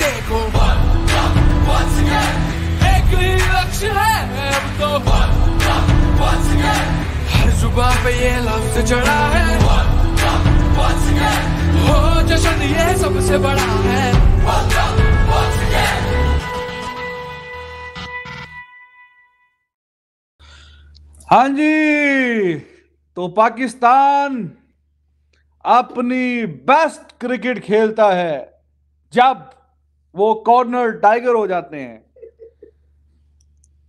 देखो एक ही लक्ष्य है अब तो हर जुबा पे ये लफ्ज चढ़ा है हो जश्न ये सबसे बड़ा है हाँ जी तो पाकिस्तान अपनी बेस्ट क्रिकेट खेलता है जब वो कॉर्नर टाइगर हो जाते हैं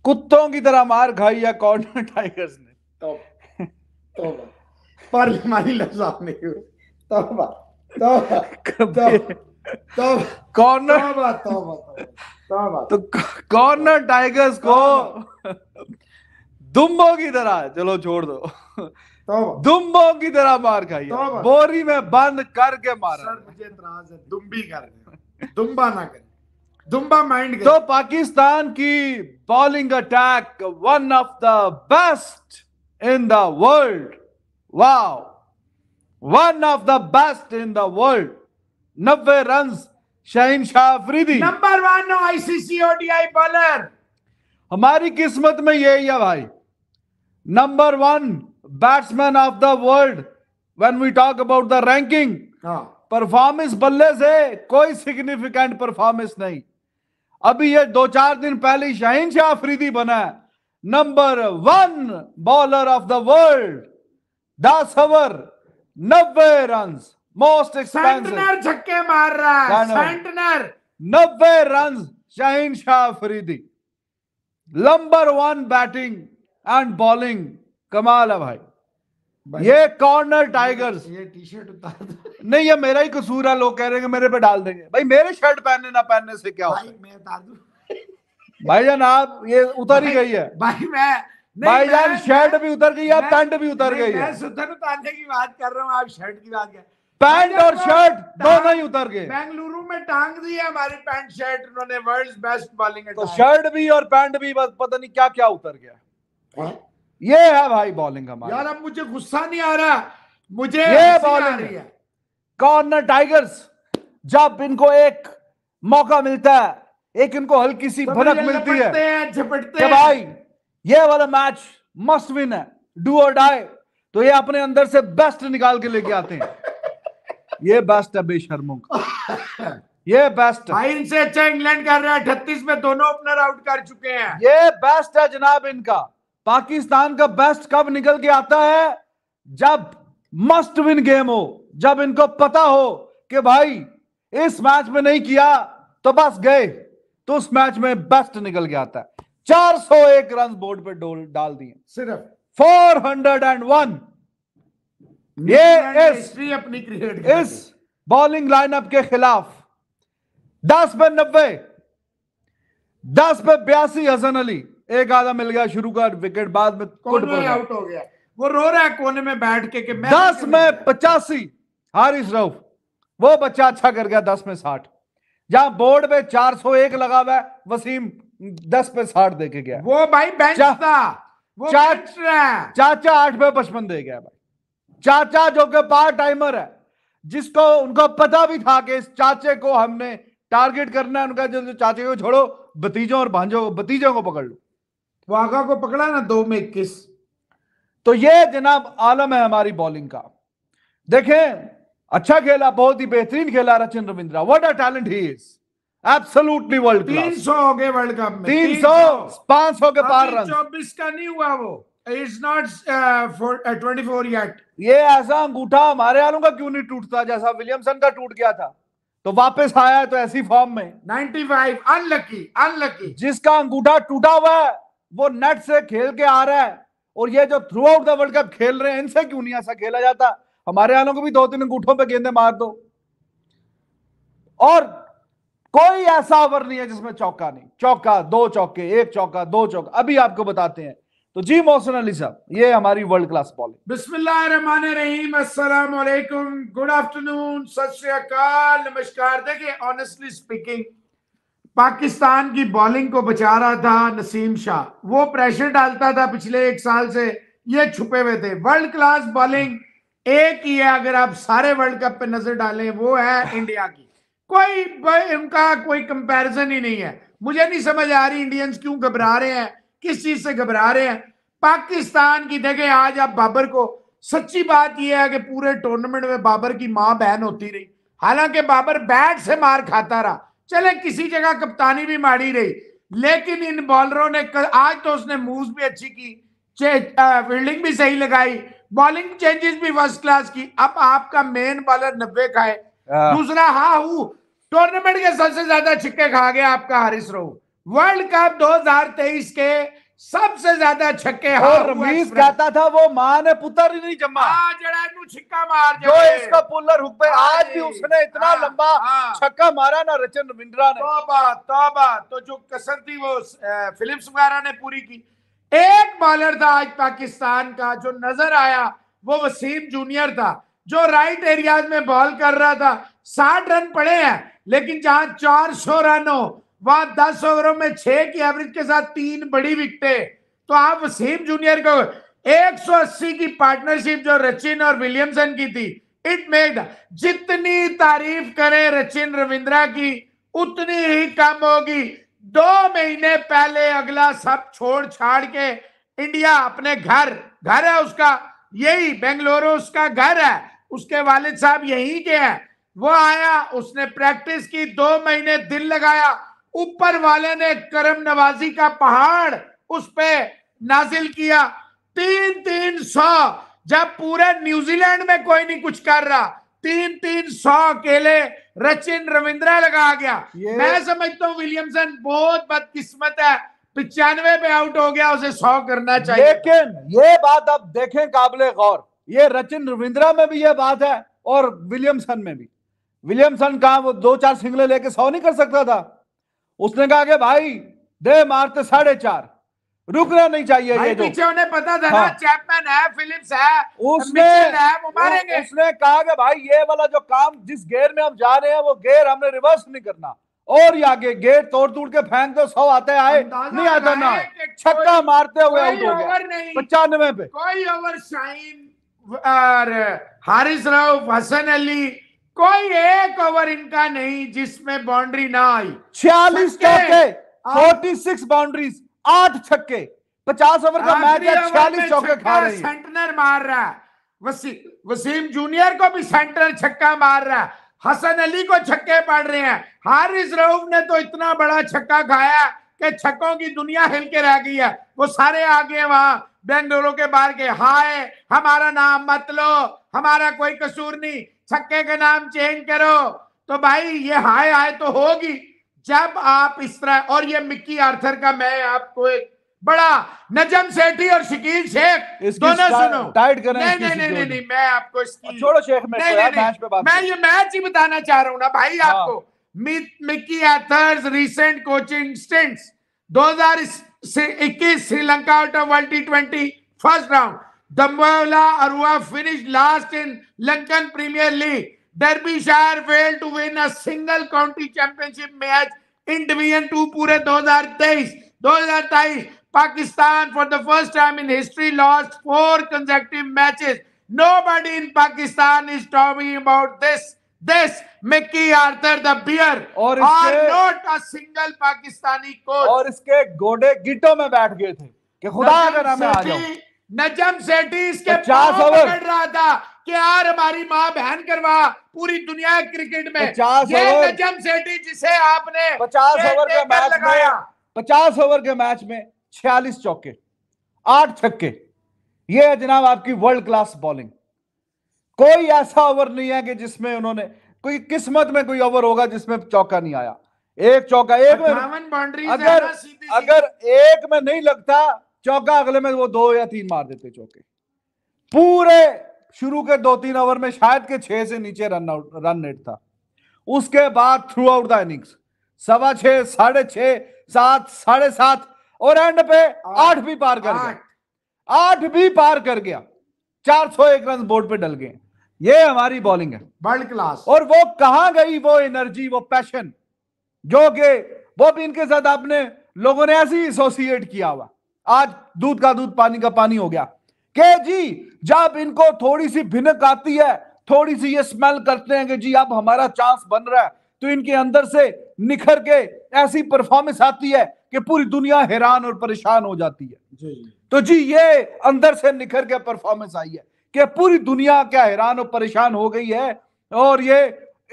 कुत्तों की तरह मार खाई या कॉर्नर टाइगर्स ने पर हमारी कॉर्नर तो कॉर्नर टाइगर्स को दुम्बो की तरह चलो छोड़ दो दुम्बो की तरह मार खाई बोरी में बंद करके मारा सर मुझे इतराज है दुम्बी कर दुम्बा ना करें दुम्बा माइंड तो पाकिस्तान की bowling attack one of the best in the world wow one of the best in the world नब्बे run Shaheen Shah Afridi number one ICC ODI bowler हमारी किस्मत में यही है भाई number one batsman of the world when we talk about the ranking performance बल्ले से कोई सिग्निफिकेंट परफॉर्मेंस नहीं अभी ये दो चार दिन पहले शाहीन शाह अफरीदी बना number one bowler of the world दस ओवर नब्बे रन मोस्ट एक्सपेंसिवर झक्के मार रहा है नब्बे run Shaheen Shah Afridi number one batting and bowling कमाल है भाई, भाई। ये कॉर्नर टाइगर्स ये टी शर्ट उतार दो नहीं ये मेरा ही कसूर है लोग कह रहे हैं मेरे पे डाल देंगे भाई मेरे शर्ट पहनने ना पहनने से क्या भाई मैं दादू जान आप ये उतर ही गई है भाई मैं जान शर्ट भी उतर गई आप पैंट भी उतर गई है की बात कर रहा हूँ आप शर्ट की बात कर पैंट और शर्ट दोनों ही उतर गए बेंगलुरु में टांग दी है हमारी पैंट शर्ट उन्होंने वर्ल्ड बेस्ट बॉलिंग तो शर्ट भी और पैंट भी बस पता नहीं क्या क्या उतर गया हाँ? ये है भाई बॉलिंग हमारी यार अब मुझे गुस्सा नहीं आ रहा मुझे ये बॉलिंग आ रही है कॉर्नर टाइगर्स जब इनको एक मौका मिलता है एक इनको हल्की सी तो भनक मिलती है झपटते भाई ये वाला मैच मस्ट विन है डू और डाई तो ये अपने अंदर से बेस्ट निकाल के लेके आते हैं ये बेस्ट है बेशर्मों का ये बेस्ट है इनसे अच्छा इंग्लैंड कर रहा है अठतीस में दोनों ओपनर आउट कर चुके हैं ये बेस्ट है जनाब इनका पाकिस्तान का बेस्ट कब निकल के आता है जब मस्ट विन गेम हो जब इनको पता हो कि भाई इस मैच में नहीं किया तो बस गए तो उस मैच में बेस्ट निकल गया था चार सौ एक रन बोर्ड पर डोल डाल दिए सिर्फ 401 ये इस अपनी क्रिकेट इस बॉलिंग लाइनअप के खिलाफ दस पे नब्बे दस पे बयासी हसन अली एक आधा मिल गया शुरू कर विकेट बाद में आउट हो गया वो रो रहा है कोने में बैठ के कि मैं दस में पचासी हारिस रऊफ वो बच्चा अच्छा कर गया दस में साठ जहां बोर्ड पे चार सौ एक लगा हुआ है वसीम दस पे साठ दे के गया वो भाई बेंच चा, था वो है। चाचा आठ पे पचपन दे गया भाई चाचा जो के पार्ट टाइमर है जिसको उनको पता भी था कि इस चाचे को हमने टारगेट करना है उनका जो, जो चाचे को छोड़ो भतीजों और भांजों को भतीजों को पकड़ लो वाघा को पकड़ा ना दो में इक्कीस तो ये जनाब आलम है हमारी बॉलिंग का देखें अच्छा खेला बहुत ही बेहतरीन खेला Rachin Ravindra what a talent he is absolutely world तीन सौ हो गए वर्ल्ड कप में तीन सौ पांच सौ के पार रन चौबीस का नहीं हुआ वो is not twenty four yet ये ऐसा अंगूठा हमारे वालों का क्यों नहीं टूटता जैसा विलियमसन का टूट गया था तो वापस आया है तो ऐसी फॉर्म में 95 अनलकी अनलकी जिसका अंगूठा टूटा हुआ है वो नेट से खेल के आ रहा है और ये जो throughout the world cup खेल रहे हैं इनसे क्यों नहीं ऐसा खेला जाता हमारे वालों को भी दो तीन अंगूठों पे गेंदे मार दो और कोई ऐसा ओवर नहीं है जिसमें चौका नहीं चौका दो चौके एक चौका दो चौका अभी आपको बताते हैं तो जी मोहसिन अली साहब ये हमारी वर्ल्ड क्लास बॉलिंग बिस्मिल्लाहिर्रहमानिर्रहीम अस्सलाम वालेकुम गुड आफ्टरनून सत नमस्कार देखिए ऑनेस्टली स्पीकिंग पाकिस्तान की बॉलिंग को बचा रहा था नसीम शाह वो प्रेशर डालता था पिछले एक साल से ये छुपे हुए थे वर्ल्ड क्लास बॉलिंग एक ही है अगर आप सारे वर्ल्ड कप पे नजर डालें वो है इंडिया की कोई उनका कोई कंपैरिजन ही नहीं है मुझे नहीं समझ आ रही इंडियंस क्यों घबरा रहे हैं किस चीज से घबरा रहे हैं पाकिस्तान की देखें आज आप बाबर को सच्ची बात यह है कि पूरे टूर्नामेंट में बाबर की मां बहन होती रही हालांकि बाबर बैट से मार खाता रहा चले किसी जगह कप्तानी भी मारी रही लेकिन इन बॉलरों ने कर, आज तो उसने मूव भी अच्छी की फील्डिंग भी सही लगाई बॉलिंग चेंजेस भी फर्स्ट क्लास की अब आपका मेन बॉलर नब्बे का है हाँ। दूसरा हा हू टूर्नामेंट के सबसे ज्यादा छिक्के खा गया आपका हारिस रो वर्ल्ड कप 2023 के सबसे ज्यादा छक्के और रमीज कहता था वो मां ने पुत्र ही नहीं जमा हाँ, छक्का मार जो इसका पुलर हुक पे हाँ आज भी उसने इतना आ, हाँ, लंबा छक्का मारा ना रचन रविंद्रा ने तौबा तौबा तो जो कसर थी वो फिलिप्स वगैरह ने पूरी की एक बॉलर था आज पाकिस्तान का जो नजर आया वो वसीम जूनियर था जो राइट एरियाज में बॉल कर रहा था साठ रन पड़े हैं लेकिन जहां चार सौ रन हो वहां दस ओवरों में छह की एवरेज के साथ तीन बड़ी विकटे तो आप वसीम जूनियर को 180 की पार्टनरशिप जो रचिन और विलियमसन की थी इट मेक जितनी तारीफ करें रचिन रविंद्रा की उतनी ही कम होगी दो महीने पहले अगला सब छोड़ छाड़ के इंडिया अपने घर घर है उसका यही बेंगलुरु उसका घर है उसके वालिद साहब यहीं के हैं वो आया उसने प्रैक्टिस की दो महीने दिल लगाया ऊपर वाले ने करम नवाजी का पहाड़ उस पे नाजिल किया तीन तीन सौ जब पूरे न्यूजीलैंड में कोई नहीं कुछ कर रहा तीन तीन सौ केले रचिन रविंद्रा लगा गया मैं समझता हूँ विलियमसन बहुत बदकिस्मत है पिचानवे पे आउट हो गया उसे सौ करना चाहिए लेकिन ये बात आप देखें काबिल गौर ये रचिन रविंद्रा में भी ये बात है और विलियमसन में भी विलियमसन कहा वो दो चार सिंगले लेके सौ नहीं कर सकता था उसने कहा कि भाई दे मारते साढ़े चार रुकना नहीं चाहिए ये पीछे उन्हें पता था हाँ। ना चैपमैन है फिलिप्स है उसने है, वो मारेंगे उसने कहा कि भाई ये वाला जो काम जिस गेयर में हम जा रहे हैं वो गेयर हमने रिवर्स नहीं करना और आगे गेट तोड़ तोड़ के फैन तो सौ आते आए नहीं आता ना छक्का मारते हुए आउट हो गया पचानवे पे कोई ओवर शाइन और हारिस राव हसन अली कोई एक ओवर इनका नहीं जिसमें बाउंड्री ना आई छियालीस चौके फोर्टी सिक्स बाउंड्रीज आठ छक्के पचास ओवर का मैच है छियालीस चौके खा रहे सेंटनर मार रहा है वसी, वसीम जूनियर को भी सेंटर छक्का मार रहा है हसन अली को छक्के पड़ रहे हैं हारिस रऊफ ने तो इतना बड़ा छक्का खाया कि छक्कों की दुनिया हिल के रह गई है वो सारे आगे वहां बेंगलुरु के बाहर के हाय हमारा नाम मत लो हमारा कोई कसूर नहीं छक्के का नाम चेंज करो तो भाई ये हाय हाय तो होगी जब आप इस तरह और ये मिक्की आर्थर का मैं आपको एक बड़ा नजम सेठी और शकील शेख दोनों सुनो टाइट करें नहीं नहीं नहीं नहीं, नहीं मैं आपको इसकी छोड़ो शेख मैं नहीं, नहीं, मैच पे बात मैं ये मैच ही बताना चाह रहा हूँ ना भाई हाँ। आपको Mickey Arthur's recent coaching stints 2021 Sri Lanka out of world T twenty first round Dambola Arua finished last in Lankan Premier League. Derbyshire failed to win a single county championship match in Division 2 पूरे 2023 2023 Pakistan for the first time in history lost four consecutive matches. Nobody in Pakistan is talking about this. This Mickey Arthur the beer और are not a single Pakistani coach. और इसके गोडे गिटों में बैठ गए थे कि खुदा का नाम है आ जाओ नजम सेठी इसके पचास ओवर पकड़ रहा था कि यार हमारी माँ बहन करवा पूरी दुनिया क्रिकेट में पचास ओवर नजम सेठी जिसे आपने पचास ओवर के मैच लगाया पचास ओवर के मैच में छियालीस चौके आठ छक्के ये है जनाब आपकी वर्ल्ड क्लास बॉलिंग कोई ऐसा ओवर नहीं है कि जिसमें उन्होंने कोई किस्मत में कोई ओवर होगा जिसमें चौका नहीं आया एक चौका एक में अगर अगर एक में नहीं लगता चौका अगले में वो दो या तीन मार देते चौके पूरे शुरू के दो तीन ओवर में शायद के छह से नीचे रन आउट रन रेट था उसके बाद थ्रू आउट द इनिंग्स सवा छह साढ़े छह सात साढ़े सात और एंड पे आठ भी पार कर गया आठ भी पार कर गया चार सौ एक रन बोर्ड पे डल गए ये हमारी बॉलिंग है वर्ल्ड क्लास और वो कहा गई वो एनर्जी वो पैशन जो कि वो भी इनके साथ आपने लोगों ने ऐसे ही एसोसिएट किया हुआ आज दूध का दूध पानी का पानी हो गया के जी जब इनको थोड़ी सी भिनक आती है थोड़ी सी ये स्मेल करते हैं कि जी अब हमारा चांस बन रहा है तो इनके अंदर से निखर के ऐसी परफॉर्मेंस आती है कि पूरी दुनिया हैरान और परेशान हो जाती है जी। तो जी ये अंदर से निखर के परफॉर्मेंस आई है कि पूरी दुनिया क्या हैरान और परेशान हो गई है और ये,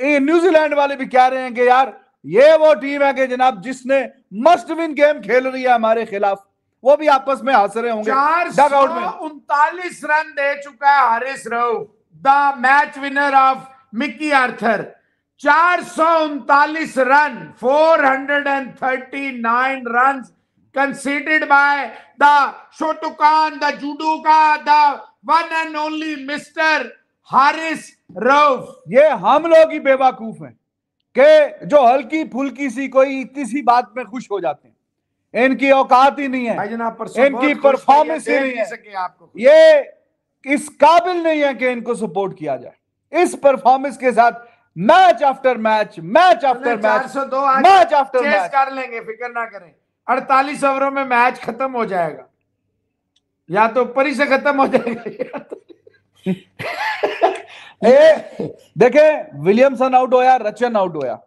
ये न्यूजीलैंड वाले भी कह रहे हैं कि यार ये वो टीम है कि जनाब जिसने मस्ट विन गेम खेल रही है हमारे खिलाफ वो भी आपस में हाथ रहे होंगे उनतालीस रन दे चुका है Haris Rauf the match winner of Mickey Arthur चार सौ उनतालीस run run conceded by the शोटुकान द the का the one and only mister Haris Rauf. ये हम लोग ही बेवकूफ हैं के जो हल्की फुल्की सी कोई इतनी सी बात में खुश हो जाते हैं इनकी औकात ही नहीं है इनकी परफॉर्मेंस ही नहीं है आपको ये इस काबिल नहीं है कि इनको सपोर्ट किया जाए इस परफॉर्मेंस के साथ match after match match after match match after match कर लेंगे फिक्र ना करें अड़तालीस ओवरों में मैच खत्म हो जाएगा या तो परी से खत्म हो जाएगा देखे विलियमसन आउट होया रचन आउट होया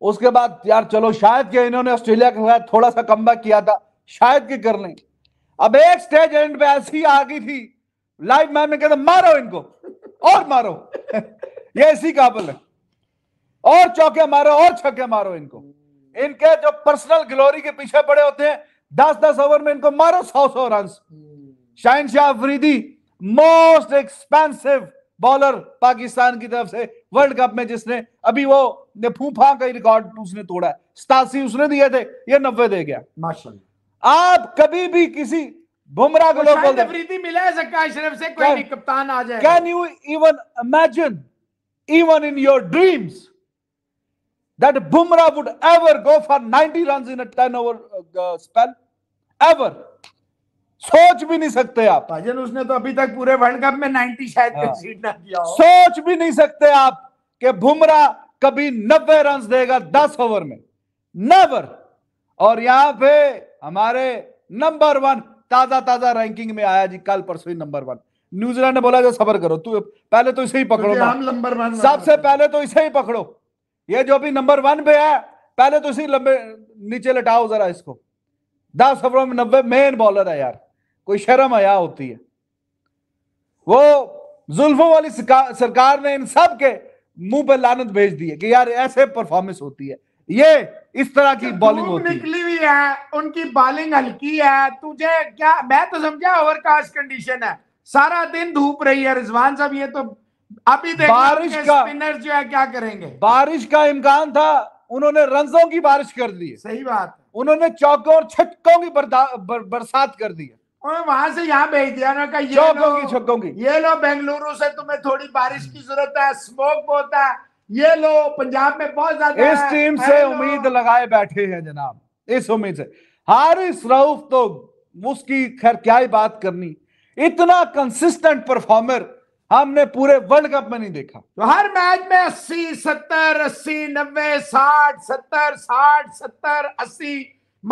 उसके बाद यार चलो शायद के इन्होंने ऑस्ट्रेलिया के साथ थोड़ा सा कम किया था शायद के कर लें अब एक स्टेज एंड पे ऐसी आ गई थी लाइव मैच में कहता मारो इनको और मारो ये ऐसी काबल है और चौके मारो और छक्के मारो इनको इनके जो पर्सनल ग्लोरी के पीछे पड़े होते हैं दस दस ओवर में इनको मारो सौ सौ run Shaheen Shah Afridi most expensive bowler Pakistan की तरफ से वर्ल्ड कप में जिसने अभी वो ने फूफा का रिकॉर्ड उसने तोड़ा है सतासी उसने दिए थे ये नब्बे दे गया आप कभी भी किसी बुमराह को लोग बोलते मिला है अशरफ से कोई कप्तान आ जाए can you even imagine even in your dreams that Bumrah would ever go for 90 runs in a 10 over uh, spell ever सोच भी नहीं सकते आप भाजन उसने तो अभी तक पूरे वर्ल्ड कप में 90 शायद हाँ। कंसीड ना किया सोच भी नहीं सकते आप कि बुमराह कभी नब्बे रन देगा दस ओवर में नवर और यहां पे हमारे नंबर वन ताजा ताजा रैंकिंग में आया जी कल परसों नंबर वन न्यूजीलैंड ने बोला जो सबर करो तू पहले तो इसे ही पकड़ो तो हम नंबर वन सबसे पहले तो इसे ही पकड़ो ये जो अभी नंबर वन पे है पहले तो इसी लंबे नीचे लटाओ जरा इसको दस ओवरों में नब्बे मेन बॉलर है यार कोई शर्म आया होती है वो जुल्फों वाली सरकार ने इन सब के मुंह पर लानत भेज दी है कि यार ऐसे परफॉर्मेंस होती है ये इस तरह की बॉलिंग होती निकली हुई है उनकी बॉलिंग हल्की है तुझे क्या मैं तो समझा ओवरकास्ट कंडीशन है सारा दिन धूप रही है रिजवान साहब ये तो अभी बारिश का स्पिनर जो है क्या करेंगे बारिश का इम्कान था उन्होंने रंजों की बारिश कर दी सही बात उन्होंने चौकों और छटकों की बरसात कर दी है वहां से यहाँ भेज दिया ना कहा ये लो की। ये लो बेंगलुरु से तुम्हें थोड़ी बारिश की जरूरत है स्मोक बहुत है ये लो पंजाब में बहुत ज्यादा इस टीम से उम्मीद लगाए बैठे हैं जनाब इस उम्मीद से हारिस रऊफ तो उसकी खैर क्या ही बात करनी इतना कंसिस्टेंट परफॉर्मर हमने पूरे वर्ल्ड कप में नहीं देखा तो हर मैच में अस्सी सत्तर अस्सी नब्बे साठ सत्तर साठ सत्तर अस्सी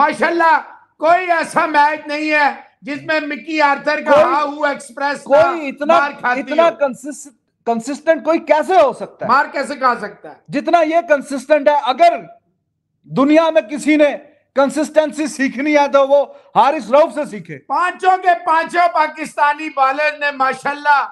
माशाल्लाह कोई ऐसा मैच नहीं है जिसमें मिकी आर्थर का हाँ एक्सप्रेस कोई इतना इतना कंसिस्टेंट कोई कैसे हो सकता है मार कैसे खा सकता है जितना ये कंसिस्टेंट है अगर दुनिया में किसी ने कंसिस्टेंसी सीखनी है तो वो हारिस रऊफ से सीखे पांचों के पांचों पाकिस्तानी बॉलर ने माशाल्लाह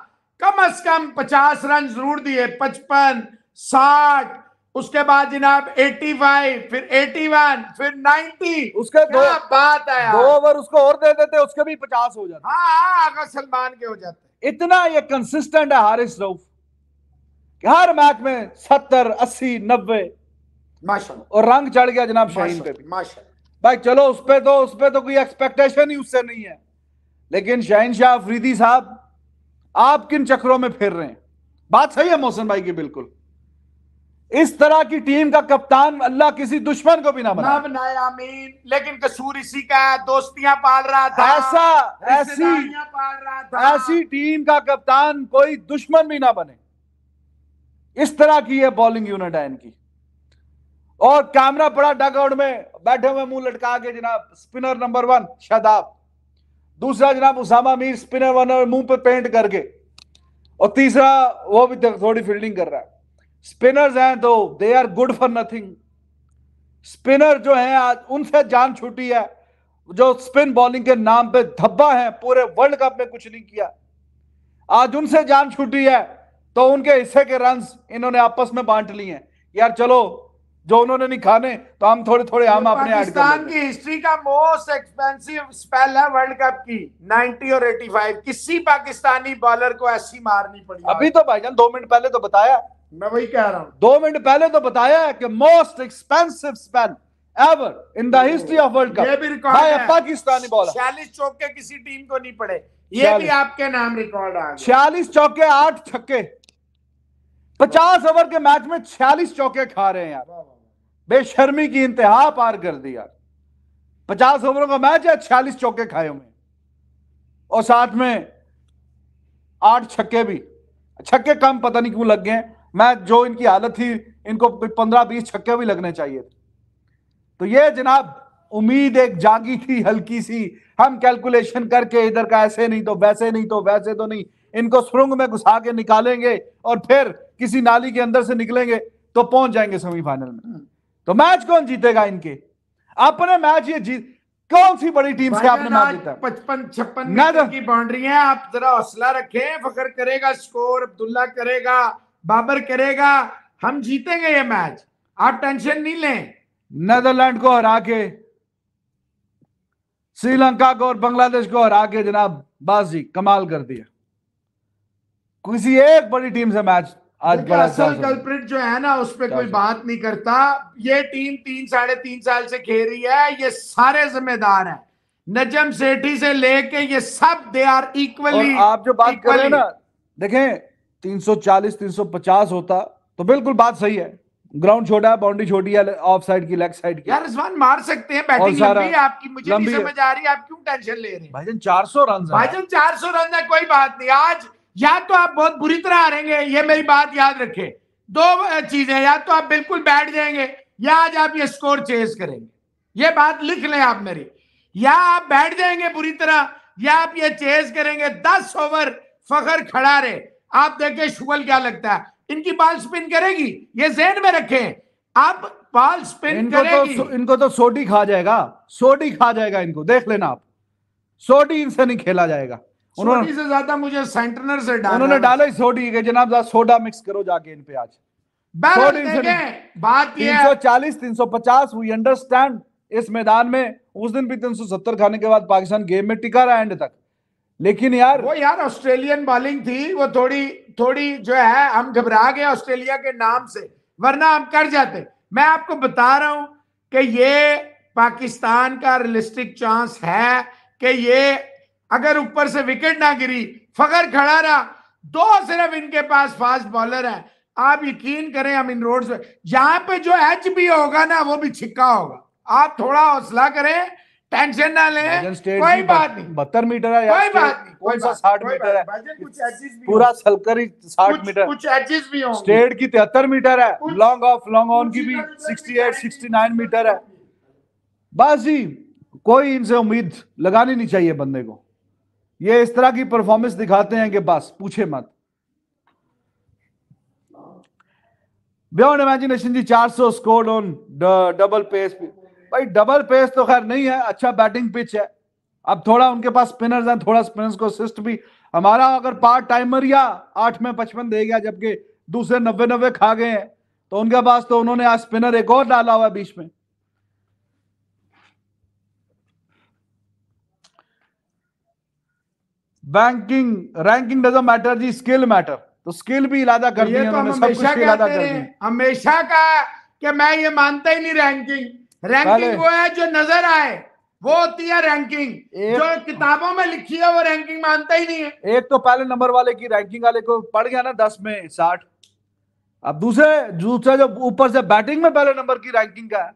कम से कम पचास रन जरूर दिए पचपन साठ उसके बाद जनाब 85 फिर 81 फिर 90 उसके दो बात आया दो ओवर उसको और दे देते उसके भी 50 हो जाते हाँ अगर हाँ, सलमान के हो जाते इतना ये कंसिस्टेंट है हारिस रऊफ हर मैच में सत्तर अस्सी नब्बे और रंग चढ़ गया जनाब शाहीन पे भी भाई चलो उस पे तो उस पे तो कोई एक्सपेक्टेशन ही उससे नहीं है लेकिन शाहीन शाह अफरीदी साहब आप किन चक्रों में फिर रहे हैं बात सही है मोहसन भाई की बिल्कुल इस तरह की टीम का कप्तान अल्लाह किसी दुश्मन को भी ना बनाए आमीन लेकिन कसूर इसी का है दोस्तियां पाल रहा था ऐसा ऐसी पाल रहा था ऐसी टीम का कप्तान कोई दुश्मन भी ना बने इस तरह की है बॉलिंग यूनिट है इनकी और कैमरा पड़ा डगआउट में बैठे हुए मुंह लटका के जनाब स्पिनर नंबर वन शदाब दूसरा जनाब उसामा मीर स्पिनर वन मुंह पे पेंट करके और तीसरा वो भी थोड़ी फील्डिंग कर रहा है स्पिनर्स हैं तो they are good for nothing spinner जो हैं आज उनसे जान छूटी है जो स्पिन बॉलिंग के नाम पे धब्बा है पूरे वर्ल्ड कप में कुछ नहीं किया आज उनसे जान छूटी है तो उनके हिस्से के रन इन्होंने आपस में बांट लिए हैं यार चलो जो उन्होंने नहीं खाने तो हम थोड़े थोड़े हम अपने पाकिस्तान की हिस्ट्री का मोस्ट एक्सपेंसिव स्पेल है वर्ल्ड कप की 90 और 85 किसी पाकिस्तानी बॉलर को ऐसी मारनी पड़ी अभी तो भाईजान दो मिनट पहले तो बताया मैं वही कह रहा हूं दो मिनट पहले तो बताया है कि most expensive spell ever in the history of world cup ये भी रिकॉर्ड हाँ, पाकिस्तानी बॉलर छियालीस चौके किसी टीम को नहीं पड़े ये भी आपके नाम रिकॉर्ड आ छियालीस चौके आठ छक्के पचास ओवर के मैच में छियालीस चौके खा रहे हैं यार बेशर्मी की इंतहा पार कर दी यार पचास ओवरों का मैच है छियालीस चौके खाए हुए और साथ में आठ छक्के भी छक्के कम पता नहीं क्यों लग गए मैं जो इनकी हालत थी इनको पंद्रह बीस छक्के भी लगने चाहिए थे तो ये जनाब उम्मीद एक जागी थी हल्की सी हम कैलकुलेशन करके इधर का ऐसे नहीं तो वैसे नहीं तो वैसे तो नहीं इनको सुरंग में घुसा के निकालेंगे और फिर किसी नाली के अंदर से निकलेंगे तो पहुंच जाएंगे सेमीफाइनल में हम्म। तो मैच कौन जीतेगा इनके अपने मैच ये जीत कौन सी बड़ी टीम से आपने मैच जीता पचपन छप्पन तो की बाउंड्री है आप जरा हौसला रखें फकर करेगा स्कोर अब्दुल्ला करेगा बाबर करेगा हम जीतेंगे ये मैच आप टेंशन नहीं लें नेदरलैंड को हरा के श्रीलंका को और बांग्लादेश को हरा के जनाब बाजी कमाल कर दिया किसी एक बड़ी टीम से मैच आज बड़ा असल कल्प्रिट जो है ना उस पर कोई बात नहीं करता ये टीम तीन साढ़े तीन साल से खेल रही है ये सारे जिम्मेदार है नजम सेठी से लेके ये सब दे आर इक्वली आप जो बात कर रहे हैं ना देखें 340 350 होता तो बिल्कुल बात सही है ग्राउंड छोटा है बाउंड्री छोटी है ऑफ साइड की लेग साइड की यार रिजवान मार सकते हैं बैटिंग लंबी है आपकी मुझे नहीं समझ आ रही आप क्यों टेंशन ले रहे हैं भाईजान 400 रन भाईजान 400 रन है कोई बात नहीं आज या तो आप बहुत बुरी तरह हारेंगे ये मेरी बात याद रखें दो चीजें या तो आप बिल्कुल बैठ जाएंगे या आज आप ये स्कोर चेज करेंगे ये बात लिख लें आप मेरी या आप बैठ जाएंगे बुरी तरह या आप ये चेज करेंगे दस ओवर फखर खड़ा रहे आप देखें शुगल क्या लगता है इनकी बाल स्पिन करेगी ये जेन में रखे आप बाल स्पिन इनको करेगी तो, इनको तो सोटी तो खा जाएगा सोटी खा जाएगा इनको देख लेना आप सोटी इनसे नहीं खेला जाएगा उन्होंने से ज्यादा मुझे सेंटनर से डाला उन्होंने डाला ही सोडी के जनाब सोडा मिक्स करो जाके इन पे आज बात ये है 340 350 वी अंडरस्टैंड इस मैदान में उस दिन भी 370 खाने के बाद पाकिस्तान गेम में टिका रहा एंड तक लेकिन यार वो यार ऑस्ट्रेलियन बॉलिंग थी वो थोड़ी थोड़ी जो है हम घबरा गए ऑस्ट्रेलिया के नाम से वरना हम कर जाते मैं आपको बता रहा हूं कि ये पाकिस्तान का रियलिस्टिक चांस है कि ये अगर ऊपर से विकेट ना गिरी फखर खड़ा रहा दो सिर्फ इनके पास फास्ट बॉलर है आप यकीन करें हम इन रोड यहाँ पे जो एच भी होगा ना वो भी छिक्का होगा आप थोड़ा हौसला करें टेंशन ना ले कोई बात नहीं बहत्तर मीटर है कोई बात नहीं कौन सा साठ मीटर है पूरा सलकर ही साठ मीटर कुछ एचिस भी हो स्टेट की तिहत्तर मीटर है लॉन्ग ऑफ लॉन्ग ऑन की भी sixty eight sixty nine metre है बस जी कोई इनसे उम्मीद लगानी नहीं चाहिए बंदे को ये इस तरह की परफॉर्मेंस दिखाते हैं कि बस पूछे मत बियॉन्ड इमेजिनेशन जी 400 स्कोर ऑन डबल पेस पे भाई डबल पेस तो खैर नहीं है अच्छा बैटिंग पिच है अब थोड़ा उनके पास स्पिनर्स हैं थोड़ा स्पिनर्स को असिस्ट भी हमारा अगर पार्ट टाइमर या आठ में पचपन दे गया जबकि दूसरे नब्बे नब्बे खा गए हैं तो उनके पास तो उन्होंने आज स्पिनर एक और डाला हुआ बीच में बैंकिंग रैंकिंग डजन मैटर जी स्किल मैटर तो स्किल भी इलादा कर दिया तो हमेशा हमेशा का कि मैं ये मानता ही नहीं रैंकिंग रैंकिंग वो है जो नजर आए वो होती है रैंकिंग जो किताबों में लिखी है वो रैंकिंग मानता ही नहीं है एक तो पहले नंबर वाले की रैंकिंग वाले को पड़ गया ना दस में साठ अब दूसरे दूसरा जो ऊपर से बैटिंग में पहले नंबर की रैंकिंग का है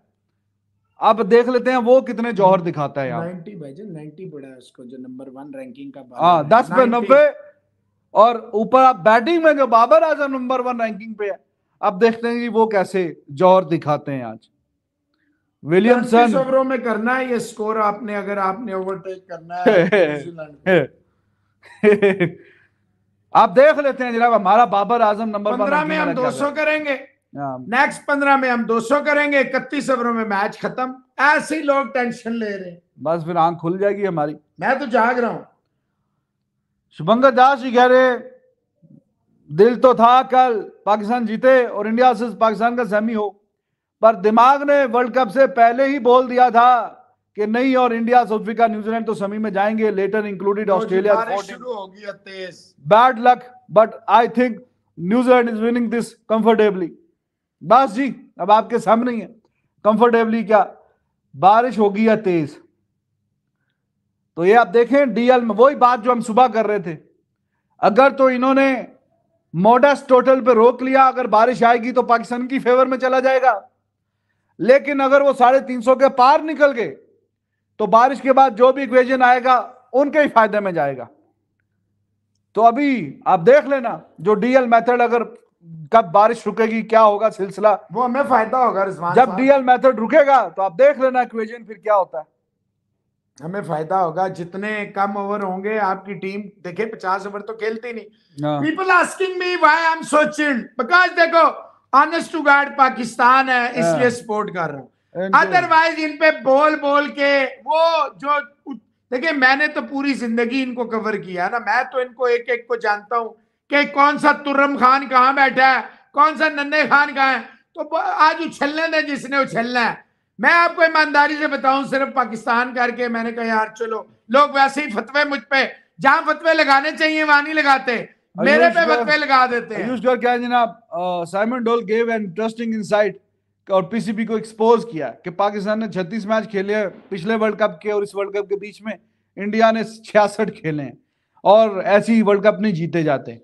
अब देख लेते हैं वो कितने जौहर दिखाता है यार 90 भाई जी नाइन्टी पड़ा है उसको जो नंबर वन रैंकिंग का हाँ दस पे नब्बे और ऊपर आप बैटिंग में जो Babar Azam number one ranking पे है अब देखते हैं कि वो कैसे जौहर दिखाते हैं आज विलियमसन ओवरों में करना है ये स्कोर आपने अगर आपने ओवरटेक करना है आप देख लेते हैं जनाब हमारा बाबर आजम नंबर हाँ। पंद्रह में हम 200 करेंगे नेक्स्ट पंद्रह में हम 200 करेंगे इकतीस ओवरों में मैच खत्म ऐसे ही लोग टेंशन ले रहे हैं बस फिर आंख खुल जाएगी हमारी मैं तो जाग रहा हूं शुभंकर दास जी कह रहे दिल तो था कल पाकिस्तान जीते और इंडिया से पाकिस्तान का सेमी हो पर दिमाग ने वर्ल्ड कप से पहले ही बोल दिया था कि नहीं और इंडिया साउथ अफ्रीका न्यूजीलैंड तो समी में जाएंगे later included Australia bad luck but I think New Zealand is winning this comfortably बस जी अब आपके सामने ही है कंफर्टेबली क्या बारिश होगी या तेज तो ये आप देखें डीएल में वही बात जो हम सुबह कर रहे थे अगर तो इन्होंने मोडस टोटल पे रोक लिया अगर बारिश आएगी तो पाकिस्तान की फेवर में चला जाएगा लेकिन अगर वो साढ़े तीन सौ के पार निकल गए तो बारिश के बाद जो भी इक्वेजन आएगा उनके ही फायदे में जाएगा तो अभी आप देख लेना जो डीएल मेथड अगर कब बारिश रुकेगी क्या होगा सिलसिला वो हमें फायदा होगा रिजवान जब डीएल मेथड रुकेगा तो आप देख लेना इक्वेजन फिर क्या होता है हमें फायदा होगा जितने कम ओवर होंगे आपकी टीम देखे पचास ओवर तो खेलती नहीं people asking me why I am so chilled because देखो ऑनेस्ट टू गार्ड पाकिस्तान है हाँ। इसलिए सपोर्ट कर रहा हूँ अदरवाइज इन पे बोल बोल के वो जो देखिए मैंने तो पूरी जिंदगी इनको कवर किया ना मैं तो इनको एक एक को जानता हूँ कि कौन सा तुर्रम खान कहाँ बैठा है कौन सा नन्हे खान कहाँ है तो आज उछलने दें जिसने उछलना है मैं आपको ईमानदारी से बताऊं सिर्फ पाकिस्तान करके मैंने कहा यार चलो लोग वैसे ही फतवे मुझ पे जहां फतवे लगाने चाहिए वहां नहीं लगाते मेरे पे वक्फे लगा देते हैं आयुष गर्ग क्या जनाब Simon Doull gave an interesting insight और पीसीबी को एक्सपोज किया कि पाकिस्तान ने 36 मैच खेले हैं पिछले वर्ल्ड कप के और इस वर्ल्ड कप के बीच में इंडिया ने 66 खेले हैं और ऐसे ही वर्ल्ड कप नहीं जीते जाते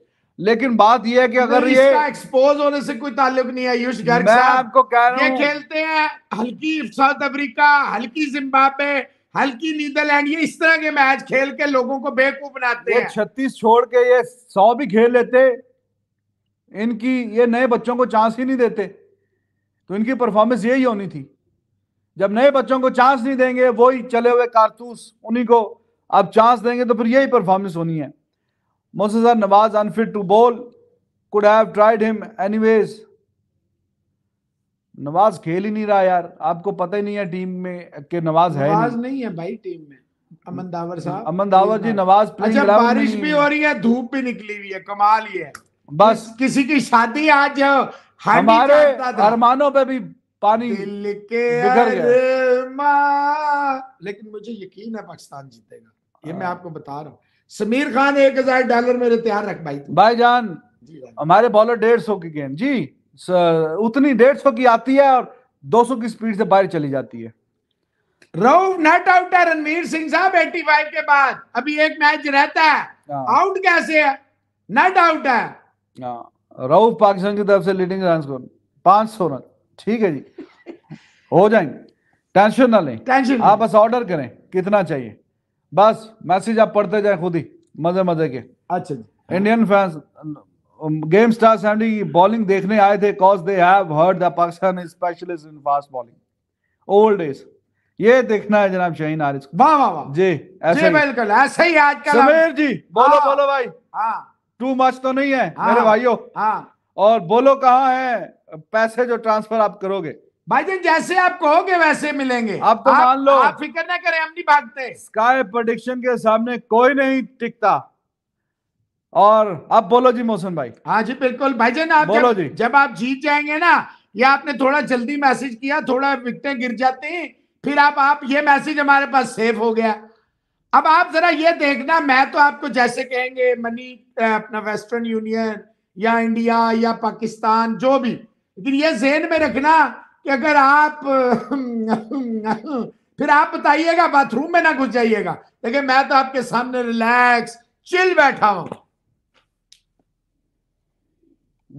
लेकिन बात यह है कि अगर ये एक्सपोज होने से कोई ताल्लुक नहीं है यूश गर्ग मैं आपको कह रहा हूं ये खेलते हैं हल्की साउथ अफ्रीका हल्की जिम्बाब्वे हल्की नीदरलैंड ये इस तरह के मैच खेल के लोगों को बेवकूफ बनाते हैं छत्तीस छोड़ के ये सौ भी खेल लेते इनकी ये नए बच्चों को चांस ही नहीं देते तो इनकी परफॉर्मेंस यही होनी थी जब नए बच्चों को चांस नहीं देंगे वही चले हुए कारतूस उन्हीं को अब चांस देंगे तो फिर यही परफॉर्मेंस होनी है मोसर Nawaz unfit to bowl could have tried him anyways Nawaz खेल ही नहीं रहा यार आपको पता ही नहीं है टीम में के नवाज है नवाज नहीं, नहीं है भाई टीम में अमन दावर साहब अमन दावर जी नवाज अच्छा बारिश भी हो रही है धूप भी निकली हुई है कमाल ही है बस किसी की शादी आज हमारे अरमानों पे भी पानी के लेकिन मुझे यकीन है पाकिस्तान जीतेगा ये मैं हाँ। आपको बता रहा हूँ समीर खान एक हजार डॉलर मेरे तैयार रख भाई भाईजान हमारे बॉलर डेढ़ सौ की गेंद जी उतनी डेढ़ सौ की आती है और 200 की स्पीड से बाहर चली जाती है रव नट आउट है रणवीर सिंह साहब एटी फाइव के बाद अभी एक मैच रहता है हाँ। आउट कैसे है नेट आउट है हाँ, रव पाकिस्तान की तरफ से लीडिंग रन स्कोर पांच सौ रन ठीक है जी हो जाएंगे टेंशन ना लें टेंशन आप बस ऑर्डर करें कितना चाहिए बस मैसेज आप पढ़ते जाए खुद ही मजे मजे के अच्छा जी Indian fans game star Sandy bowling देखने आए थे cause they have heard the Pakistan specialist in fast bowling old age ये देखना है जनाब शहीन आरिस वाह वाह वाह जी ऐसे बिल्कुल ऐसे ही आजकल समीर जी बोलो हाँ, बोलो भाई हाँ टू मच तो नहीं है हाँ, मेरे भाइयों हाँ और बोलो कहाँ है पैसे जो ट्रांसफर आप करोगे भाई जी जैसे आप कहोगे वैसे मिलेंगे आप तो मान लो आप फिक्र ना करें हम नहीं भागते स्काई प्रोडिक्शन के सामने कोई नहीं टिकता और आप बोलो जी मोहसन भाई हाँ जी बिल्कुल भाई ना आप बोलो जब, जी जब आप जीत जाएंगे ना या आपने थोड़ा जल्दी मैसेज किया थोड़ा विकटे गिर जाते हैं फिर आप आप ये मैसेज हमारे पास सेफ हो गया अब आप जरा ये देखना मैं तो आपको जैसे कहेंगे मनी अपना वेस्टर्न यूनियन या इंडिया या पाकिस्तान जो भी लेकिन ये जेन में रखना कि अगर आप फिर आप बताइएगा बाथरूम में ना घुस जाइएगा लेकिन मैं तो आपके सामने रिलैक्स चिल बैठा हूं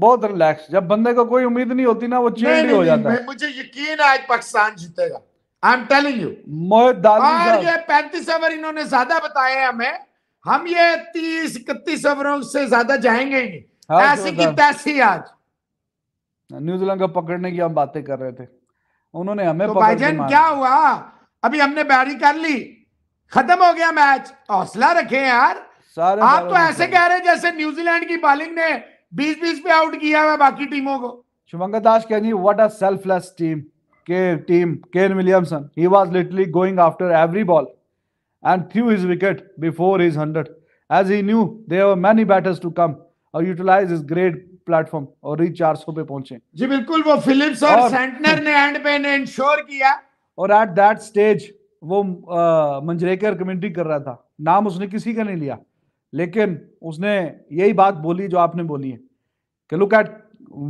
बहुत रिलैक्स जब बंदे को कोई उम्मीद नहीं होती ना वो चिल्ड हो जाता है मुझे यकीन है आज पाकिस्तान जीतेगा I am telling you Mohit दादी और ये पैंतीस ओवर इन्होंने ज्यादा बताया है हमें हम ये तीस इकतीस ओवरों से ज्यादा जाएंगे ही हाँ, ऐसी की हाँ। तैसी आज न्यूजीलैंड को पकड़ने की हम बातें कर रहे थे उन्होंने हमें तो भाईजान क्या हुआ अभी हमने बैटिंग कर ली खत्म हो गया मैच हौसला रखे यार आप तो ऐसे कह रहे हैं जैसे न्यूजीलैंड की बॉलिंग ने बीस बीस पे आउट किया हुआ बाकी टीमों को शुभंकर दास कह रही व्हाट अ सेल्फलेस टीम के team Kane Williamson he was literally going after every ball and threw his wicket before his 100 as he knew there were many batters to come और यूटिलाइज हिज ग्रेट प्लेटफॉर्म और reach 400 पे पहुंचे जी बिल्कुल वो Philips और, और Santner ने and पे ने इंश्योर किया और एट दैट स्टेज वो मंजरेकर कमेंट्री कर रहा था नाम उसने किसी का नहीं लिया लेकिन उसने यही बात बोली जो आपने बोली है कि look at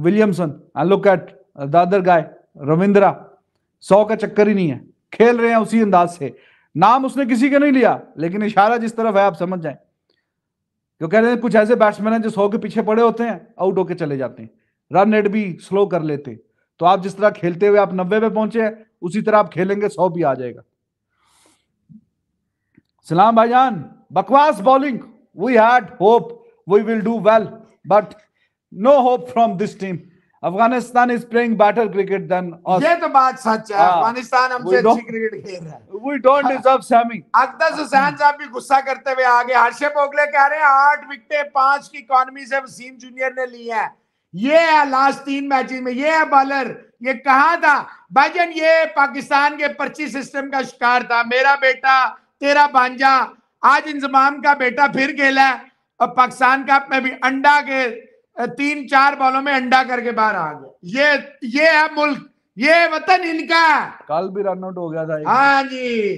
Williamson and look at the other guy Ravindra सौ का चक्कर ही नहीं है खेल रहे हैं उसी अंदाज से नाम उसने किसी का नहीं लिया लेकिन इशारा जिस तरफ है आप समझ जाए जो कह रहे हैं कुछ ऐसे बैट्समैन हैं जो सौ के पीछे पड़े होते हैं आउट होके चले जाते हैं रन रेट भी स्लो कर लेते तो आप जिस तरह खेलते हुए आप नब्बे पे पहुंचे हैं उसी तरह आप खेलेंगे सौ भी आ जाएगा सलाम भाईजान बकवास bowling we had hope we will do well, but no hope from this team. Afghanistan is playing better cricket than us. ये तो बात सच है हाँ। अफगानिस्तान हमसे अच्छी क्रिकेट खेल रहा है we don't deserve semi Akhtar Hussain साहब भी गुस्सा करते हुए आगे हर्षे बोगले कह रहे हैं आठ विकेटें पांच की इकोनॉमी से वसीम जूनियर ने ली है ये है लास्ट तीन मैचेस में ये है बॉलर ये कहा था भाईजन ये पाकिस्तान के पर्ची सिस्टम का शिकार था मेरा बेटा तेरा भांजा आज इंजमाम का बेटा फिर खेला और पाकिस्तान का में भी अंडा के तीन चार बॉलों में अंडा करके बाहर आ गए ये ये है मुल्क ये वतन इनका कल भी रनआउट हो गया था हाँ जी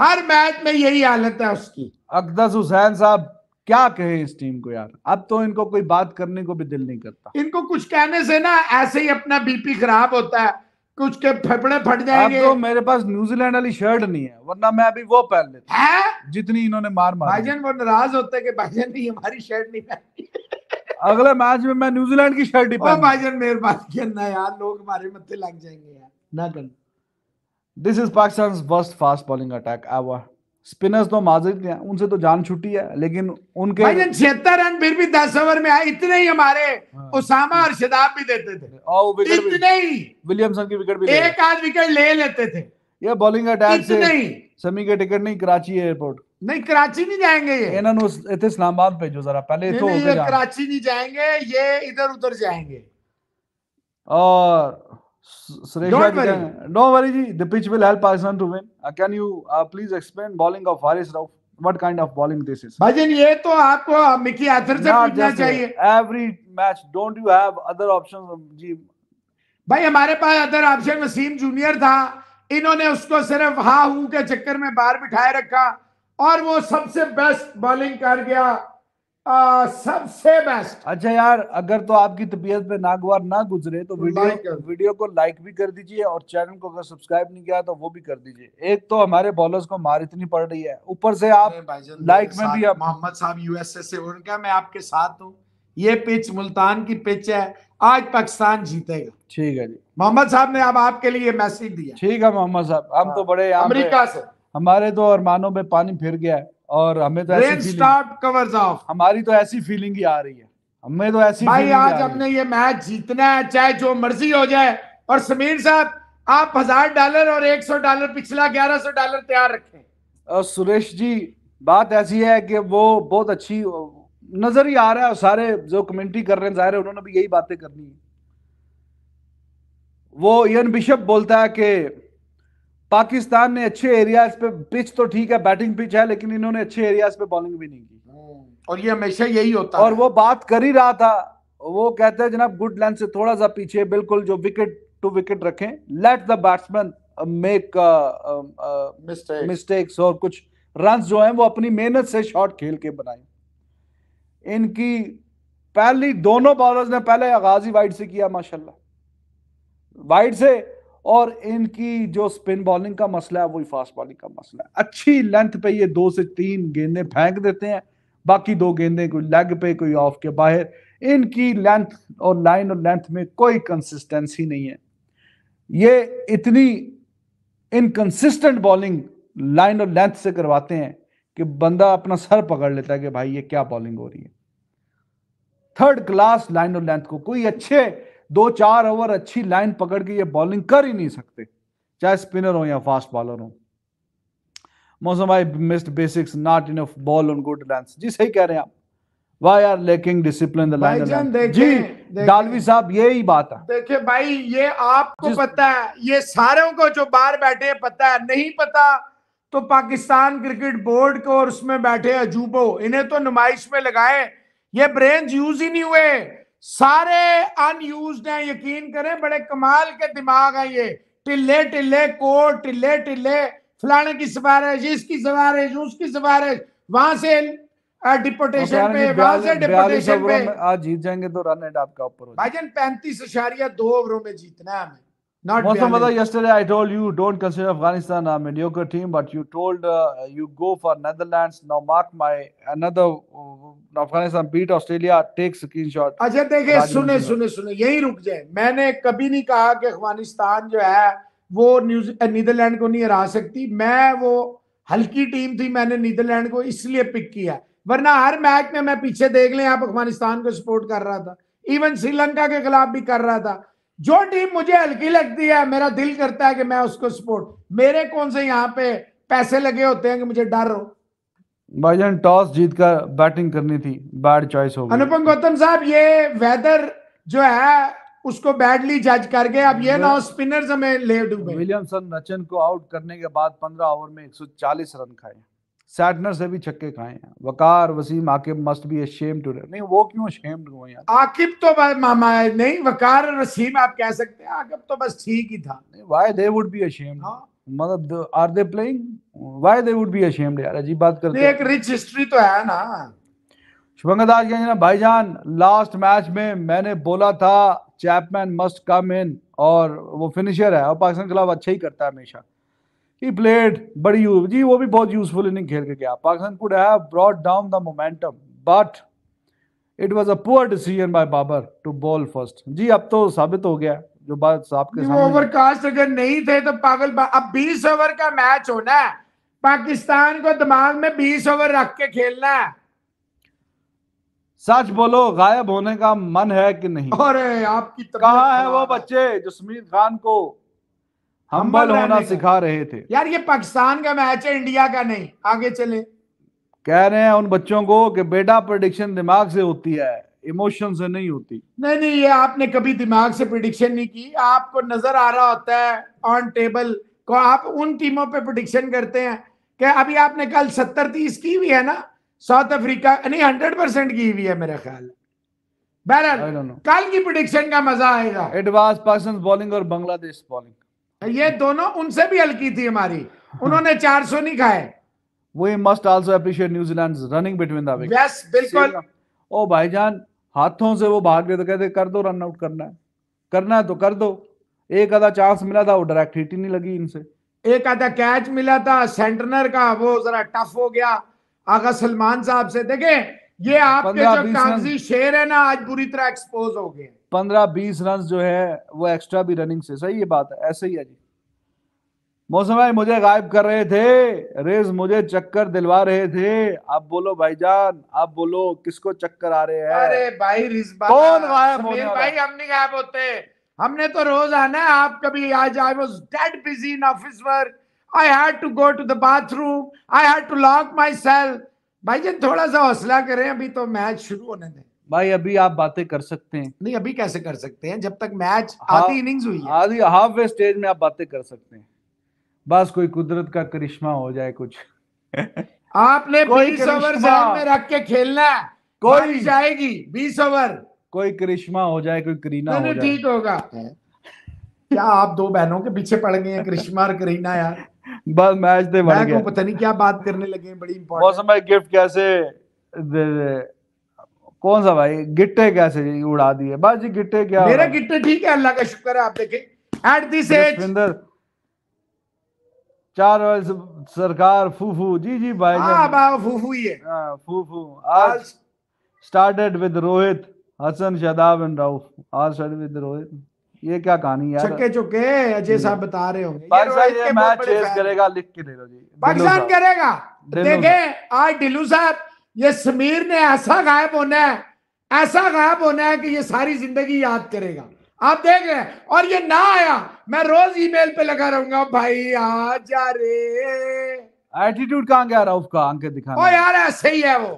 हर मैच में यही हालत है उसकी अकदस हुसैन साहब क्या कहे इस टीम को यार अब तो इनको कोई बात करने को भी दिल नहीं करता इनको कुछ कहने से ना ऐसे ही अपना बीपी खराब होता है उसके फेफड़े फट जाएंगे तो मेरे पास न्यूजीलैंड वाली शर्ट नहीं है वरना मैं अभी वो पहन लेता है? जितनी इन्होंने मार मार भाईजन वो नाराज होते कि भाईजन ने हमारी शर्ट नहीं पहनी अगले मैच में मैं न्यूजीलैंड की शर्ट ही पहनूंगा पहन भाईजान मेहरबानी करना यार लोग हमारे मत्थे लग जाएंगे यार ना कर this is Pakistan first fast bowling attack ever spinners तो माजिद हैं उनसे तो जान छुट्टी है लेकिन उनके छिहत्तर रन फिर भी दस ओवर में आए इतने ही हमारे हाँ। उसामा और शिदाब भी देते थे और हाँ, इतने ही विलियमसन की विकेट भी एक आध विकेट ले लेते थे ये बॉलिंग अटैक से समी के टिकट नहीं कराची एयरपोर्ट नहीं कराची नहीं जाएंगे ये इन्होंने इतने इस्लामाबाद भेजो जरा पहले तो कराची नहीं जाएंगे ये इधर उधर जाएंगे और Suresh Don't worry. Can, don't worry, ji. The pitch will help Pakistan to win. Uh, can you uh, please explain bowling of Haris Rauf? What kind of bowling this is? भाईजान ये तो आपको मिकी आर्थर से पूछना चाहिए. Every match, don't you have other options, जी? भाई हमारे पास अदर ऑप्शन वसीम जूनियर था. इन्होंने उसको सिर्फ हा हू के चक्कर में बाहर बिठाए रखा और वो सबसे बेस्ट बॉलिंग कर गया सबसे बेस्ट अच्छा यार अगर तो आपकी तबीयत पे नागवार ना गुजरे तो वीडियो वीडियो को लाइक भी कर दीजिए और चैनल को अगर सब्सक्राइब नहीं किया तो वो भी कर दीजिए एक तो हमारे बॉलर्स को मार इतनी पड़ रही है ऊपर से आप लाइक में भी मोहम्मद साहब यूएसए से उनका मैं आपके साथ हूँ ये पिच मुल्तान की पिच है आज पाकिस्तान जीतेगा ठीक है जी मोहम्मद साहब ने अब आपके लिए मैसेज दिया ठीक है मोहम्मद साहब हम तो हाँ। बड़े अमरीका से हमारे तो अरमानों में पानी फिर गया है और हमें तो रेन स्टार्ट कवर्स ऑफ हमारी तो ऐसी फीलिंग ही आ रही है हमें तो ऐसी भाई आज हमने ये मैच जीतना है चाहे जो मर्जी हो जाए और समीर साहब आप हजार डॉलर और एक सौ डॉलर पिछला ग्यारह सौ डॉलर तैयार रखें और सुरेश जी बात ऐसी है कि वो बहुत अच्छी नजर ही आ रहा है सारे जो कमेंट्री कर रहे हैं जाहिर है उन्होंने भी यही बातें करनी है वो इन बिशप बोलता है कि पाकिस्तान ने अच्छे एरियाज पे पिच तो ठीक है बैटिंग पिच है लेकिन इन्होंने अच्छे एरियाज पे बॉलिंग भी नहीं की हम्म, और ये हमेशा यही होता है और वो बात कर ही रहा था वो कहते हैं जनाब गुड लेंथ से थोड़ा सा पीछे बिल्कुल जो विकेट टू विकेट रखें let the batsman make mistakes और कुछ रन जो हैं वो अपनी मेहनत से शॉट खेल के बनाए इनकी पहली दोनों बॉलर्स ने पहले आगाज ही वाइड से किया माशाल्लाह वाइड से और इनकी जो स्पिन बॉलिंग का मसला है वही फास्ट बॉलिंग का मसला है अच्छी लेंथ पे ये दो से तीन गेंदे फेंक देते हैं बाकी दो गेंदे कोई लेग पे कोई ऑफ के बाहर इनकी लेंथ और लाइन और लेंथ में कोई कंसिस्टेंसी नहीं है ये इतनी इनकंसिस्टेंट बॉलिंग लाइन और लेंथ से करवाते हैं कि बंदा अपना सर पकड़ लेता है कि भाई ये क्या बॉलिंग हो रही है थर्ड क्लास लाइन और लेंथ को कोई अच्छे दो चार ओवर अच्छी लाइन पकड़ के ये बॉलिंग कर ही नहीं सकते चाहे स्पिनर हो या फास्ट बॉलर हो मौसम भाई missed basics not enough ball on good length जी सही कह रहे हैं आप why are lacking discipline line जी डालवी साहब यही बात है देखिए भाई ये आपको पता है ये सारों को जो बाहर बैठे पता है नहीं पता तो पाकिस्तान क्रिकेट बोर्ड को और उसमें बैठे अजूबो इन्हें तो नुमाइश में लगाए ये ब्रेन यूज ही नहीं हुए सारे अनयूज हैं यकीन करें बड़े कमाल के दिमाग है ये टिल्ले टिल्ले कोट टिल्ले टिल्ले फलाने की सिफारिश इसकी सिफारिश उसकी सिफारिश वहां से डिपोटेशन पे वहां से डिपोटेशन पे आज जीत जाएंगे तो रन एंड आपका ऊपर भाईजान पैंतीस अशारिया दो ओवरों में जीतना है हमें Not Mohammad, yesterday I told you don't consider Afghanistan a mediocre team, but you told uh, you go for Netherlands. Now mark my another uh, Afghanistan beat Australia. Take screenshot. अच्छा देखिए सुने सुने सुने यही रुक जाए मैंने कभी नहीं कहा कि अफगानिस्तान जो है वो न्यूज नीदरलैंड को नहीं हरा सकती मैं वो हल्की टीम थी मैंने नीदरलैंड को इसलिए पिक किया वरना हर मैच में मैं पीछे देख लें आप अफगानिस्तान को सपोर्ट कर रहा था इवन श्रीलंका के खिलाफ भी कर रहा था जो टीम मुझे हल्की लगती है मेरा दिल करता है कि मैं उसको सपोर्ट मेरे कौन से यहाँ पे पैसे लगे होते हैं कि मुझे डर हो भाईजान टॉस जीत कर बैटिंग करनी थी बैड चॉइस हो अनुपम गौतम साहब ये वेदर जो है उसको बैडली जज करके अब ये नौ स्पिनर्स हमें ले डूबे विलियमसन रचन को आउट करने के बाद 15 ओवर में 140 रन खाए सैटनर से भी छक्के खाए हैं Waqar Wasim Aqib must be ashamed to नहीं वो क्यों अशेम्ड हुए यार आकिब तो मामा है नहीं वकार वसीम आप कह सकते हैं आकिब तो बस ठीक ही था why they would be ashamed मतलब are they playing why they would be ashamed यार अजीब बात करते हैं एक रिच हिस्ट्री तो है ना शुभंगदास दास कहेंगे ना भाईजान लास्ट मैच में मैंने बोला था चैपमैन मस्ट कम इन और वो फिनिशर है और पाकिस्तान के खिलाफ अच्छा ही करता है हमेशा ही प्लेड बड़ी he, जी वो भी बहुत यूजफुल इनिंग खेल के गया Pakistan could have brought down the momentum but it was a poor decision by Babar to bowl first जी अब तो साबित हो गया जो बात आपके के ओवर कास्ट अगर नहीं थे तो पागल अब 20 ओवर का मैच होना है पाकिस्तान को दिमाग में 20 ओवर रख के खेलना है सच बोलो गायब होने का मन है कि नहीं अरे आपकी कहा है वो बच्चे जसमीर खान को हम्बल होना सिखा रहे थे यार ये पाकिस्तान का मैच है इंडिया का नहीं आगे चले कह रहे हैं उन बच्चों को कि बेटा प्रोडिक्शन दिमाग से होती है इमोशन से नहीं होती नहीं नहीं ये आपने कभी दिमाग से प्रोडिक्शन नहीं की आपको नजर आ रहा होता है ऑन टेबल को आप उन टीमों पे प्रोडिक्शन करते हैं कि अभी आपने कल सत्तर तीस की हुई है ना साउथ अफ्रीका नहीं हंड्रेड परसेंट की हुई है मेरा ख्याल बहरहाल कल की प्रोडिक्शन का मजा आएगा एडवांस पाकिस्तान बॉलिंग और बांग्लादेश बॉलिंग ये दोनों उनसे भी हल्की थी हमारी उन्होंने 400 नहीं खाए we must also appreciate New Zealand running between the wicket yes बिल्कुल ओ भाईजान हाथों से वो भाग गए तो कहते कर दो रन आउट करना है करना है तो कर दो एक आधा चांस मिला था वो डायरेक्ट हिट ही नहीं लगी इनसे एक आधा कैच मिला था सेंटनर का वो जरा टफ हो गया आगा सलमान साहब से देखे ये आपके जो कागजी शेर है ना आज बुरी तरह एक्सपोज हो गए पंद्रह बीस रन जो है वो एक्स्ट्रा भी रनिंग से सही ये बात है ऐसे ही है जी मौसम भाई मुझे गायब कर रहे थे रेस मुझे चक्कर दिलवा रहे थे आप बोलो भाईजान आप बोलो किसको चक्कर आ रहे हैं अरे भाई रिजबा कौन गायब होने भाई हम नहीं गायब होते हमने तो रोज आना है आप कभी आज I was dead busy in office work I had to go to the bathroom I had to lock myself भाई जी थोड़ा सा हौसला करें अभी तो मैच शुरू होने दें भाई अभी आप बातें कर सकते हैं नहीं अभी कैसे कर सकते हैं जब तक मैच हाँ, आधी इनिंग्स हुई है आधी हाफ वे स्टेज में आप बातें कर सकते हैं बस कोई कुदरत का करिश्मा हो जाए कुछ आपने बीस ओवर में रख के खेलना कोई जाएगी बीस ओवर कोई करिश्मा हो जाए कोई करीना हो जाए ठीक होगा क्या आप दो बहनों के पीछे पड़ गए हैं करिश्मा और करीना यार बस मैच तो पता नहीं क्या बात करने लगे बड़ी इंपॉर्टेंट मौसम गिफ्ट कैसे कौन सा भाई गिट्टे कैसे उड़ा दिए बाजी गिट्टे क्या मेरा गिट्टे ठीक है अल्लाह का शुक्र है आप देखें एट दिस एज चार सरकार फूफू जी जी भाई हां फूफू ही है हाँ, फूफू आज started with Rohit Hasan Shadab and Rauf आज स्टार्ट विद रोहित ये क्या कहानी यार छक्के चुके अजय साहब बता रहे होंगे पाकिस्तान ये मैच चेस करेगा लिख के दे दो जी पाकिस्तान करेगा देखें आज ढिल्लू साहब ये समीर ने ऐसा गायब होना है ऐसा गायब होना है कि ये सारी जिंदगी याद करेगा आप देख रहे हैं और ये ना आया मैं रोज ईमेल पे लगा रहूंगा भाई आ जा रे एटीट्यूड कहां गया रहा का आंखें दिखा ओ यार ऐसे ही है वो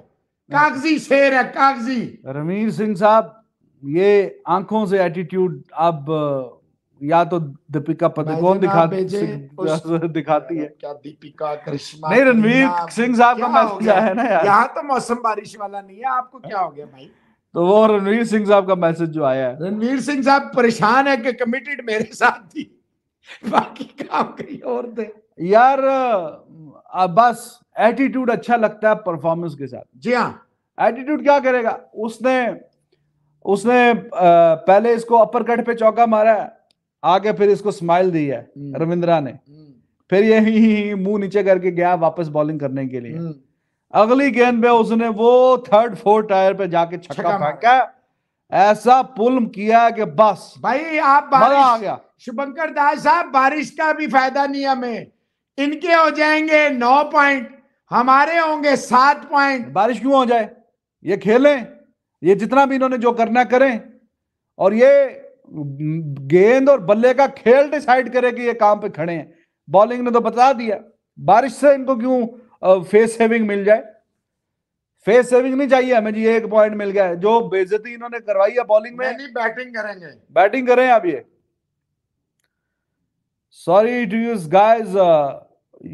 कागजी शेर है कागजी रमीर सिंह साहब ये आंखों से एटीट्यूड अब या तो दीपिका पदुकोण दिखा दिखाती है क्या दीपिका करिश्मा नहीं रणवीर सिंह साहब का मैसेज आया ना यार यहाँ तो मौसम बारिश वाला नहीं है आपको क्या हो गया भाई तो वो रणवीर सिंह साहब का मैसेज जो आया है रणवीर सिंह साहब परेशान है कि कमिटेड मेरे साथ थी बाकी काम कहीं और थे यार बस एटीट्यूड अच्छा लगता है परफॉर्मेंस के साथ जी हाँ एटीट्यूड क्या करेगा उसने उसने पहले इसको अपर कट पे चौका मारा है आके फिर इसको स्माइल दी है हम्म। रविंद्रा ने हम्म। फिर ये मुंह नीचे करके गया वापस बॉलिंग करने के लिए हम्म। अगली गेंद पे उसने वो थर्ड फोर्थ टायर पे जाके छक्का फेंका ऐसा पुल किया कि बस भाई आप बारिश आ गया शुभंकर दास साहब बारिश का भी फायदा नहीं हमें इनके हो जाएंगे नौ पॉइंट हमारे होंगे सात पॉइंट बारिश क्यों हो जाए ये खेलें ये जितना भी इन्होंने जो करना करें और ये गेंद और बल्ले का खेल डिसाइड करे कि ये काम पे खड़े हैं बॉलिंग ने तो बता दिया बारिश से इनको क्यों फेस सेविंग मिल जाए फेस सेविंग नहीं चाहिए हमें जी एक पॉइंट मिल गया है जो बेजती इन्होंने करवाई है बॉलिंग में नहीं बैटिंग करेंगे बैटिंग करें आप ये sorry to you guys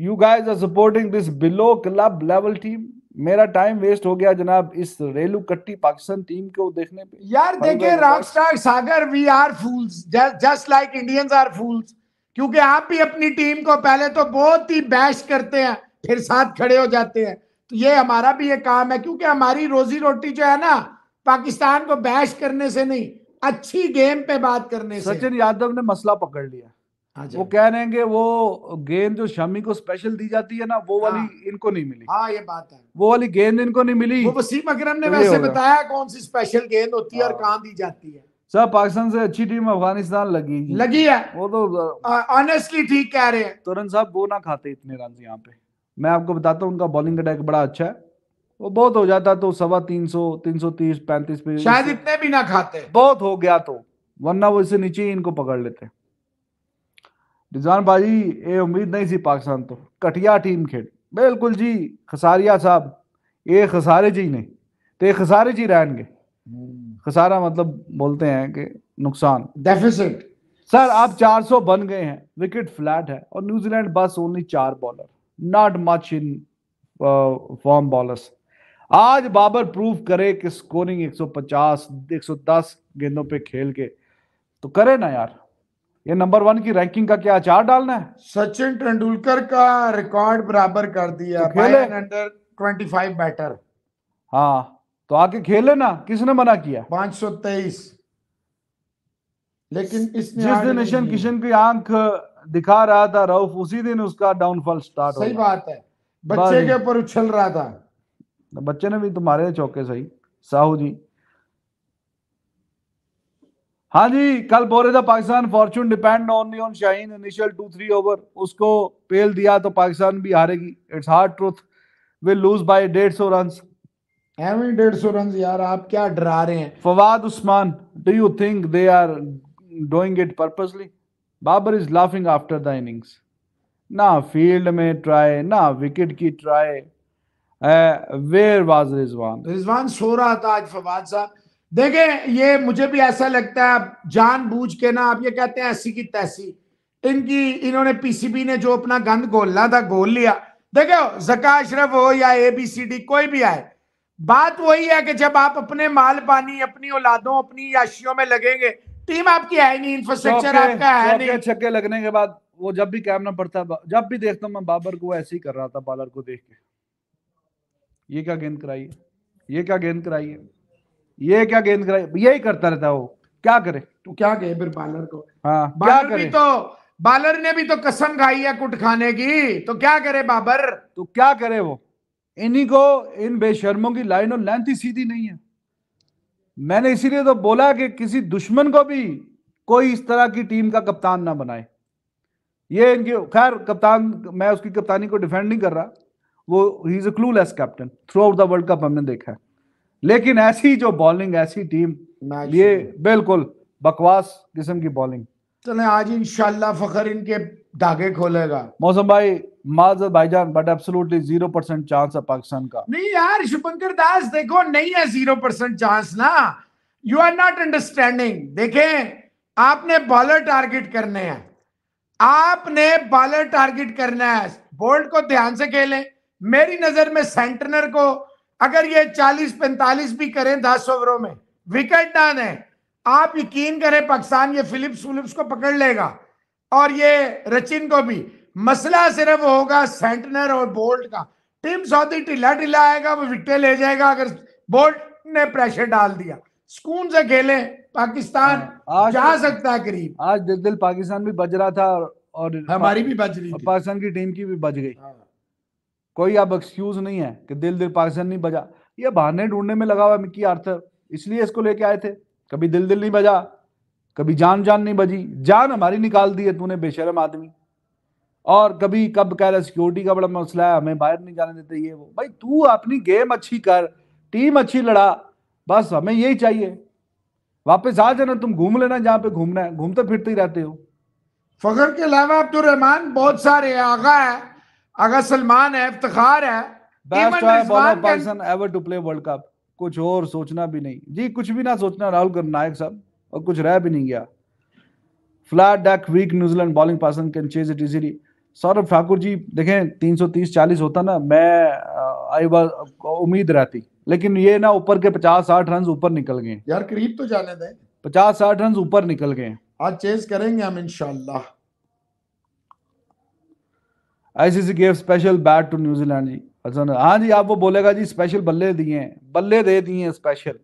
you guys are supporting this below club level team मेरा टाइम वेस्ट हो गया जनाब इस रेलू कट्टी पाकिस्तान टीम को देखने पे यार देखिए rockstar Sagar we are fools just like Indians are fools क्योंकि आप भी अपनी टीम को पहले तो बहुत ही बैश करते हैं फिर साथ खड़े हो जाते हैं तो ये हमारा भी ये काम है क्योंकि हमारी रोजी रोटी जो है ना पाकिस्तान को बैश करने से नहीं अच्छी गेम पे बात करने से सचिन यादव ने मसला पकड़ लिया वो कह रहे हैं कि वो गेंद जो शमी को स्पेशल दी जाती है ना वो हाँ। वाली हाँ, इनको नहीं मिली हाँ ये बात है वो वाली गेंद इनको नहीं मिली वो वसीम अकरम ने तो वैसे बताया कौन सी स्पेशल गेंद होती है और हाँ। कहाँ दी जाती है सर पाकिस्तान से अच्छी टीम अफगानिस्तान लगी लगी है वो तो ऑनेस्टली ठीक कह रहे हैं तुरन साहब वो ना खाते इतने रन यहाँ पे मैं आपको बताता हूँ उनका बॉलिंग अटैक बड़ा अच्छा है वो बहुत हो जाता तो सवा तीन सौ तीन सौ तीस पैंतीस शायद इतने भी ना खाते बहुत हो गया तो वरना वो इससे नीचे ही इनको पकड़ लेते हैं रिजवान भाजी ये उम्मीद नहीं थी पाकिस्तान तो कटिया टीम खेल बिल्कुल जी खसारिया साहब ये खसारे जी नहीं तो ये खसारे जी गए हम्म। खसारा मतलब बोलते हैं कि नुकसान डेफिसिट सर आप 400 बन गए हैं विकेट फ्लैट है और न्यूजीलैंड बस ओनली चार bowler not much in form bowlers आज बाबर प्रूफ करे कि स्कोरिंग 150 110 गेंदों पे खेल के तो करे ना यार ये नंबर वन की रैंकिंग का क्या अचार डालना है सचिन तेंदुलकर का रिकॉर्ड बराबर कर दिया तो खेले अंडर 25 बैटर हाँ तो आके खेले ना किसने मना किया 523 लेकिन इस जिस दिन ईशन किशन की आंख दिखा रहा था रऊफ उसी दिन उसका डाउनफॉल स्टार्ट सही बात है बच्चे के ऊपर उछल रहा था बच्चे ने भी तुम्हारे चौके सही साहू जी हाँ जी कल बोल रहे थे Pakistan fortune depend only on Shaheen initial two three over उसको पेल दिया तो पाकिस्तान भी हारेगी it's hard truth will lose by डेढ़ सौ रन एवं डेढ़ सौ रन यार आप क्या डरा रहे हैं Fawad Usman do you think they are doing it purposely Babar is laughing after the innings ना फील्ड में ट्राई ना विकेट की try where was Rizwan Rizwan सो रहा था आज फवाद साहब देखे ये मुझे भी ऐसा लगता है जान बूझ के ना आप ये कहते हैं ऐसी की तैसी इनकी इन्होंने पीसीबी ने जो अपना गंद घोलना था गोल लिया देखो जका अशरफ हो या ए बी सी डी कोई भी आए बात वही है कि जब आप अपने माल पानी अपनी औलादों अपनी याशियों में लगेंगे टीम आपकी है नहीं इंफ्रास्ट्रक्चर आपका है नहीं छक्के लगने के बाद वो जब भी कैमरा पड़ता जब भी देखता हूँ मैं बाबर को ऐसे ही कर रहा था बॉलर को देख के ये क्या गेंद कराई ये क्या गेंद कराई है ये क्या गेंद यही करता रहता वो क्या करे तू क्या कहे फिर बालर को हाँ बालर क्या करे भी तो बालर ने भी तो कसम खाई है कुट खाने की तो क्या करे बाबर तो क्या करे वो इन्हीं को इन बेशर्मों की लाइन और लेंथ ही सीधी नहीं है मैंने इसीलिए तो बोला कि किसी दुश्मन को भी कोई इस तरह की टीम का कप्तान ना बनाए ये इनकी खैर कप्तान मैं उसकी कप्तानी को डिफेंड नहीं कर रहा वो he is a clueless captain throughout the world cup हमने देखा है लेकिन ऐसी जो बॉलिंग ऐसी टीम ये बिल्कुल बकवास किस्म की बॉलिंग चले आज इनशाला फखर इनके धागे खोलेगा मौसम भाई माजर भाईजान but absolutely zero percent chance है पाकिस्तान का नहीं यार शुभंकर दास देखो नहीं है जीरो परसेंट चांस ना यू आर नॉट अंडरस्टैंडिंग देखें आपने बॉलर टारगेट करने हैं आपने बॉलर टारगेट करना है बोल्ड को ध्यान से खेलें मेरी नजर में सेंटनर को अगर ये 40-45 भी करें दस ओवरों में विकेट डाउन है आप यकीन करें पाकिस्तान ये फिलिप्स फिलिप्स को पकड़ लेगा और ये रचिन को भी मसला सिर्फ होगा सेंटनर और बोल्ट का टीम सऊदी टिला टिला आएगा वो विकटे ले जाएगा अगर बोल्ट ने प्रेशर डाल दिया सुकून से खेले पाकिस्तान हाँ, जा तो- सकता है करीब आज दिल पाकिस्तान भी बज रहा था और हमारी भी बज रही पाकिस्तान की टीम की भी बज गई हाँ। कोई अब एक्सक्यूज नहीं है कि दिल दिल पाकिस्तान नहीं बजा ये बहाने ढूंढने में लगा हुआ मिकी आर्थर इसलिए इसको लेके आए थे कभी दिल दिल नहीं बजा कभी जान जान नहीं बजी जान हमारी निकाल दी है तूने बेशरम आदमी और कभी कब कह रहा सिक्योरिटी का बड़ा मसला है हमें बाहर नहीं जाने देते ये वो भाई तू अपनी गेम अच्छी कर टीम अच्छी लड़ा बस हमें यही चाहिए वापस आ जाना तुम घूम लेना जहाँ पे घूमना है घूमते तो फिरते ही रहते हो फखर के अलावा अब्दुलरहमान बहुत सारे आगा है अगर सलमान है इफ्तार है ever to play world cup कुछ और सोचना भी नहीं जी कुछ भी ना सोचना राहुल नायक साहब और कुछ रह भी नहीं गया flat deck weak New Zealand bowling person can chase it easily Saurabh Thakur ji देखें 330 40 होता ना मैं आई बार उम्मीद रहती लेकिन ये ना ऊपर के 50 60 रन ऊपर निकल गए यार करीब तो जाने दें 50 60 रन ऊपर निकल गए आज चेज करेंगे हम इनशाला ICC gave special bat to New Zealand जी अच्छा हाँ जी आप वो बोलेगा जी स्पेशल बल्ले दिए हैं बल्ले दे दिए हैं स्पेशल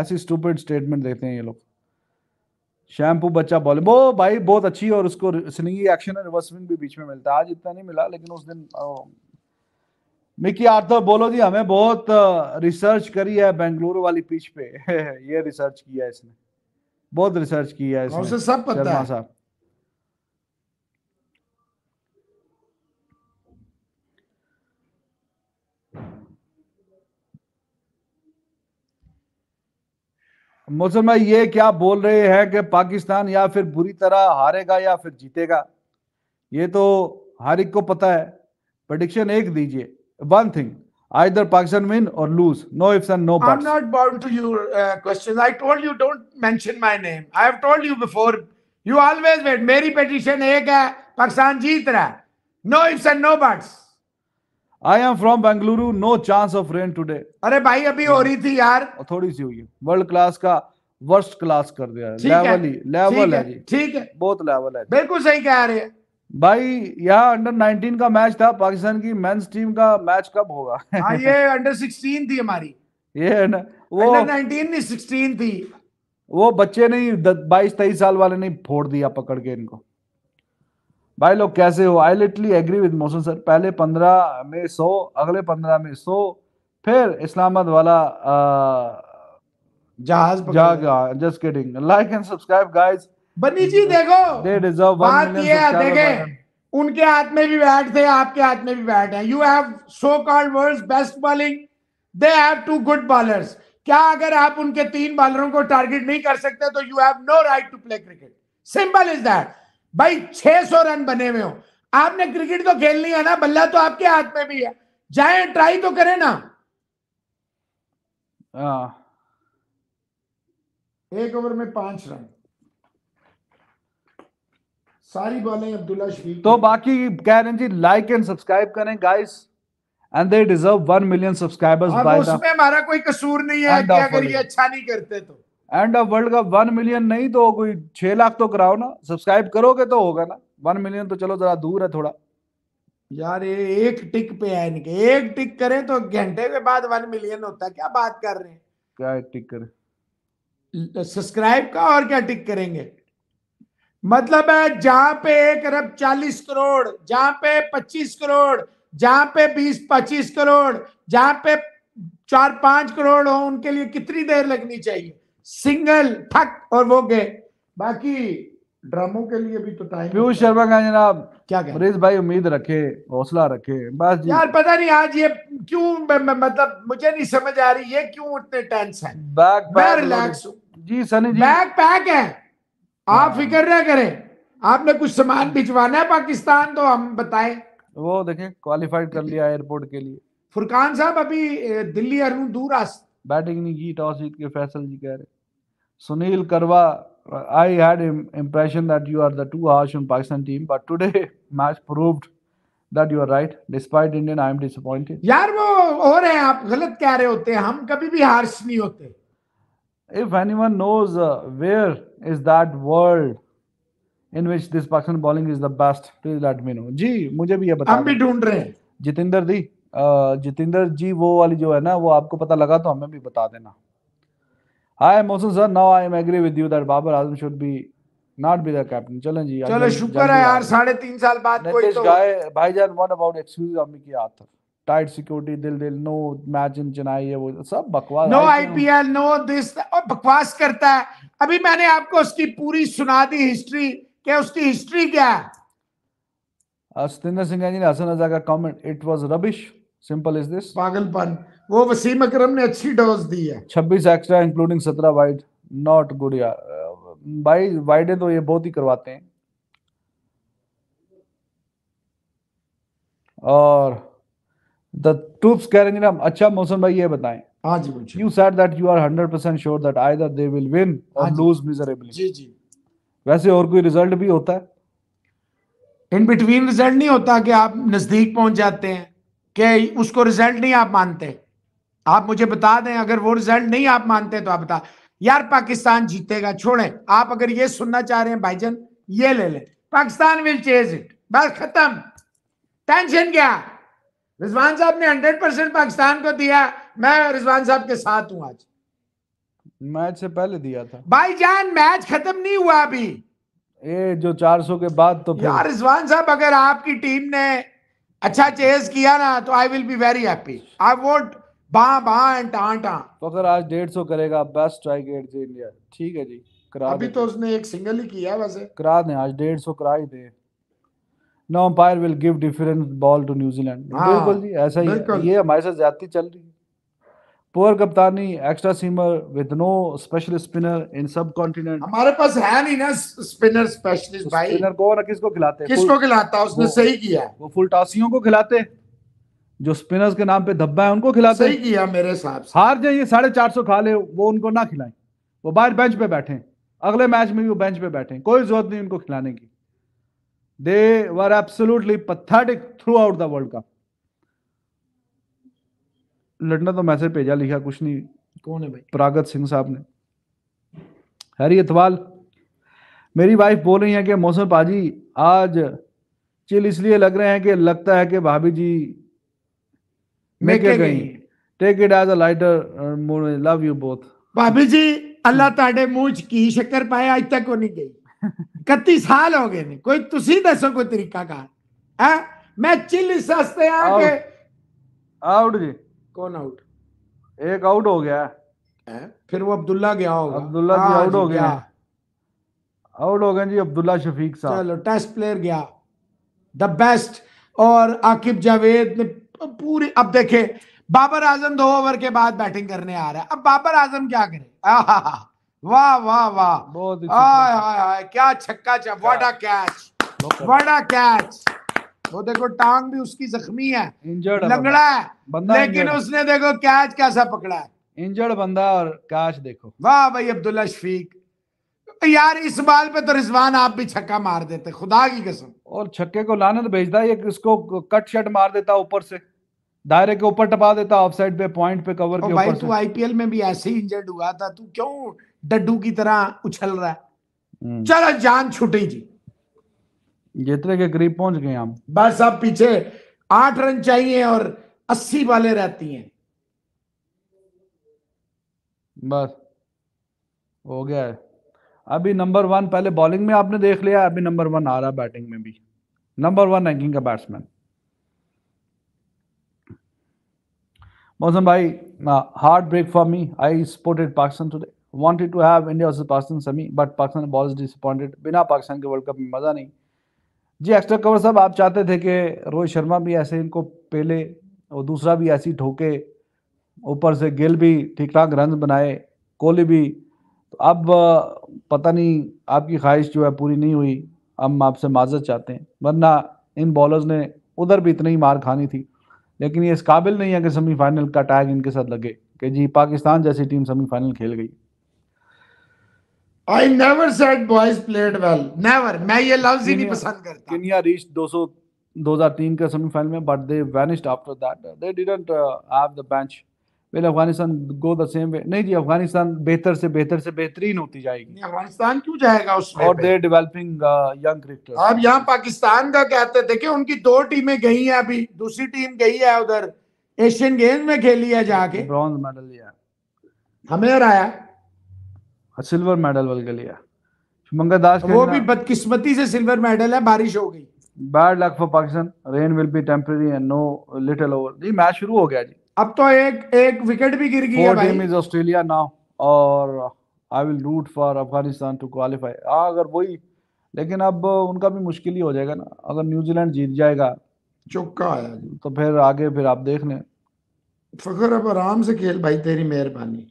ऐसी स्टूपेड स्टेटमेंट देते हैं ये लोग शैम्पू बच्चा बॉल वो भाई बहुत अच्छी और उसको स्लिंगी एक्शन और रिवर्स स्विंग भी बीच में मिलता है आज इतना नहीं मिला लेकिन उस दिन मिकी आर्थर बोलो जी हमें बहुत रिसर्च करी है बेंगलुरु वाली पिच पे ये रिसर्च किया है इसने बहुत रिसर्च किया है इसने सब पता है साहब मौसम भाई ये क्या बोल रहे हैं कि पाकिस्तान या फिर बुरी तरह हारेगा या फिर जीतेगा ये तो हर एक को पता है प्रडिक्शन एक दीजिए one thing either Pakistan win or lose. No ifs and no buts. I'm not bound to your uh, questions. I told you don't mention my name. I have told you before. You always wait. मेरी petition एक है पाकिस्तान जीत रहा है. No ifs and no buts. I am from Bengaluru no chance of rain today अरे भाई अभी हो रही थी यार थोड़ी सी हुई वर्ल्ड क्लास का वर्स्ट क्लास कर दिया लेवल ही लेवल है ठीक है बहुत लेवल है बिल्कुल सही कह रहे हैं भाई यहाँ अंडर 19 का मैच था पाकिस्तान की मेंस टीम का मैच कब होगा हाँ ये अंडर 16 थी हमारी ये है ना वो अंडर 19 नहीं 16 थी वो बच्चे नहीं 22 23 साल वाले नहीं फोड़ दिया पकड़ के इनको भाई लोग कैसे हो I little agree with Mohsin sir पहले पंद्रह में सो अगले पंद्रह में सो फिर इस्लामाबाद वाला जहाज just kidding like and subscribe guys बनी जी देखो दे डिजर्व बात ये देखे उनके हाथ में भी बैट थे आपके हाथ में भी बैट है you have so called world's best bowling they have two good bowlers क्या अगर आप उनके तीन बॉलरों को टारगेट नहीं कर सकते तो you have no right to play cricket simple is that भाई 600 रन बने हुए हो आपने क्रिकेट तो खेलनी है ना बल्ला तो आपके हाथ में भी है जाए ट्राई तो करें ना आ, हाँ। एक ओवर में पांच रन सारी बॉलें अब्दुल्ला शरीफ तो बाकी कह रहे जी लाइक एंड सब्सक्राइब करें guys and they deserve one million subscribers by उसमें हमारा कोई कसूर नहीं है क्या अगर ये अच्छा नहीं करते तो एंड ऑफ वर्ल्ड का वन मिलियन नहीं तो कोई छह लाख तो कराओ ना सब्सक्राइब करोगे तो होगा ना वन मिलियन तो चलो जरा दूर है थोड़ा यार ये एक टिक पे है इनके एक टिक करें तो घंटे के बाद वन मिलियन होता है क्या बात कर रहे हैं क्या एक टिक करें सब्सक्राइब का और क्या टिक करेंगे मतलब है जहां पे एक अरब चालीस करोड़ जहां पे पच्चीस करोड़ जहां पे बीस पच्चीस करोड़ जहां पे चार पांच करोड़ हो उनके लिए कितनी देर लगनी चाहिए सिंगल फक और वो गए बाकी ड्रामों के लिए भी तो टाइम पीयूष शर्मा का जनाब क्या कहें मरीज भाई उम्मीद रखे हौसला रखे बस जी यार पता नहीं आज ये क्यों मतलब मुझे नहीं समझ आ रही ये क्यों इतने टेंस है बैक मैं रिलैक्स जी सनी जी बैक पैक है आप हाँ। फिक्र ना करें आपने कुछ सामान भिजवाना है पाकिस्तान तो हम बताएं वो देखें क्वालिफाइड कर लिया एयरपोर्ट के लिए फुरकान साहब अभी दिल्ली अरुण दूर बैटिंग नहीं की टॉस जीत के फैसल जी कह रहे Sunil Karwa I had impression that you are the too harsh on Pakistan team but today match proved that you are right despite Indian I am disappointed यार वो हो रहे हैं आप गलत कह रहे होते हैं हम कभी भी हार्श नहीं होते if anyone knows uh, where is that world in which this Pakistan bowling is the best, please let me know. जी मुझे भी ये बता हम भी ढूंढ रहे हैं जितेंद्र दी जितेंद्र जी वो वाली जो है ना वो आपको पता लगा तो हमें भी बता देना hi Mohsin sir now I am agree with you that Babar Azam should be not be the captain चलें जी चलो शुक्र है यार साढ़े तीन साल बाद कोई तो गाय भाईजान what about excuse of Mickey Arthur tight security दिल दिल नो मैच इन चेन्नई है वो सब बकवास नो आईपीएल नो दिस और बकवास करता है अभी मैंने आपको उसकी पूरी सुना दी हिस्ट्री क्या उसकी हिस्ट्री क्या है सतिंदर सिंह जी ने हसन रजा का comment it was rubbish simple is this पागलपन वो वसीम अकरम ने अच्छी डोज दी है छब्बीस एक्स्ट्रा इंक्लूडिंग सत्रह वाइड नॉट गुड यार भाई वाइडे तो ये बहुत ही करवाते हैं और द ट्रूप्स कह रहे हैं कैरिंग अच्छा मौसम भाई ये बताएं हाँ जी मुझे you said that you are 100% sure that either they will win और लूज मिजरेबली जी जी वैसे और कोई रिजल्ट भी होता है इन बिटवीन रिजल्ट नहीं होता कि आप नजदीक पहुंच जाते हैं कि उसको रिजल्ट नहीं आप मानते आप मुझे बता दें अगर वो रिजल्ट नहीं आप मानते तो आप बता यार पाकिस्तान जीतेगा छोड़े आप अगर ये सुनना चाह रहे हैं भाईजन ये ले ले पाकिस्तान विल चेज इट बस खत्म टेंशन क्या रिजवान साहब ने हंड्रेड परसेंट पाकिस्तान को दिया मैं रिजवान साहब के साथ हूं आज मैच से पहले दिया था भाई जान मैच खत्म नहीं हुआ अभी ये जो 400 के बाद तो यार रिजवान साहब अगर आपकी टीम ने अच्छा चेज किया ना तो I will be very happy I vote बा बा एंड टां टां तो अगर आज 150 करेगा बेस्ट स्ट्राइक जी इंडिया ठीक है जी करा अभी तो उसने एक सिंगल ही किया वैसे करा दें आज 150 करा ही दें no umpire will give different ball to New Zealand बिल्कुल जी ऐसा ही ये हमारे साथ ज्यादा चल रही है पोअर कप्तानी extra seamer with no special spinner in subcontinent हमारे पास है नहीं ना स्पिनर स्पेशलिस्ट तो भाई स्पिनर को और किसको खिलाते किसको खिलाता उसने सही किया वो फुल टॉसियों को खिलाते जो स्पिनर्स के नाम पे धब्बा है उनको खिलाते सही किया मेरे हिसाब से हार जाइए साढ़े चार सौ खा ले वो उनको ना खिलाएं वो बाहर बेंच पे बैठे अगले मैच में भी वो बेंच पे बैठे कोई जरूरत नहीं उनको खिलाने की they were absolutely pathetic throughout the world cup लड़ना तो मैसेज भेजा लिखा कुछ नहीं कौन है भाई प्रागत सिंह साहब ने हैरी इतवाल मेरी वाइफ बोल रही है कि मौसम पाजी आज चिल इसलिए लग रहे हैं कि लगता है कि भाभी जी मेके गई take it as a lighter love you both भाभी जी अल्लाह ताड़े मुंह की शक्कर पाए आज तक को नहीं गई कती साल हो गए नहीं कोई तुसी दसो कोई तरीका का है मैं चिल इस आउट जी कौन आउट एक आउट हो गया है फिर वो अब्दुल्ला गया होगा अब्दुल्ला जी आउट हाँ हो गया आउट हो गए जी अब्दुल्ला शफीक साहब चलो टेस्ट प्लेयर गया द बेस्ट और आकिब जावेद ने पूरी अब देखे बाबर आजम दो ओवर के बाद बैटिंग करने आ रहा है अब बाबर आजम क्या करे वाह वाह वाह बहुत क्या छक्का what a catch what a catch वो देखो टांग भी उसकी जख्मी है इंजर्ड लंगड़ा है बंदा लेकिन उसने देखो कैच कैसा पकड़ा है इंजर्ड बंदा और कैच देखो वाह भाई अब्दुल्ला शफीक यार इस बाल पे तो रिजवान आप भी छक्का मार देते खुदा की कसम और छक्के को लानत भेजता ये उसको कट शट मार देता ऊपर से दायरे के ऊपर टपा देता ऑफ साइड पे पॉइंट पे कवर के भाई तू आईपीएल में भी ऐसे ही इंजर्ड हुआ था तू क्यों डड्डू की तरह उछल रहा है हम्म। चलो जान छुटी जी जितने के करीब पहुंच गए हम बस अब पीछे आठ रन चाहिए और अस्सी वाले रहती हैं बस हो गया है अभी नंबर वन पहले बॉलिंग में आपने देख लिया अभी नंबर वन आ रहा है बैटिंग में भी नंबर वन रैंकिंग का बैट्समैन मौसम भाई heartbreak for me I supported Pakistan today wanted to have India versus Pakistan semi but Pakistan balls disappointed बिना पाकिस्तान के वर्ल्ड कप में मजा नहीं जी एक्स्ट्रा कवर साहब आप चाहते थे कि रोहित शर्मा भी ऐसे इनको पहले और दूसरा भी ऐसी ठोके ऊपर से गिल भी ठीक ठाक रन बनाए कोहली भी तो अब पता नहीं आपकी ख्वाहिश जो है पूरी नहीं हुई हम आपसे माजत चाहते हैं वरना इन बॉलर्स ने उधर भी इतनी ही मार खानी थी लेकिन ये इस काबिल नहीं है कि सेमीफाइनल का टैग इनके साथ लगे कि जी पाकिस्तान जैसी टीम सेमीफाइनल खेल गई I never said boys played well never मैं ये लफ्ज ही नहीं पसंद करता रीच 200 2003 के सेमीफाइनल में but they vanished after that they didn't have the bench well Afghanistan go the same way नहीं जी अफगानिस्तान बेहतर से बेहतर से बेहतरीन होती जाएगी अफगानिस्तान क्यों जाएगा उसमें और दे डेवलपिंग यंग क्रिकेटर अब यहाँ पाकिस्तान का कहते देखिए उनकी दो टीमें गई हैं अभी दूसरी टीम गई है उधर एशियन गेम्स में खेली है जाके ब्रॉन्ज मेडल लिया हमें हराया सिल्वर मेडल बल के लिया शुभंकर दास वो भी बदकिस्मती से सिल्वर मेडल है बारिश हो गई bad luck for Pakistan rain will be temporary and no little over जी मैच शुरू हो गया जी अब तो एक एक विकेट भी गिर गई है भाई टीम इज ऑस्ट्रेलिया नाउ और I will root for Afghanistan to qualify हाँ अगर वही लेकिन अब उनका भी मुश्किल ही हो जाएगा ना अगर न्यूजीलैंड जीत जाएगा चौका है तो फिर आगे फिर आप देख लें फखर अब आराम से खेल भाई तेरी मेहरबानी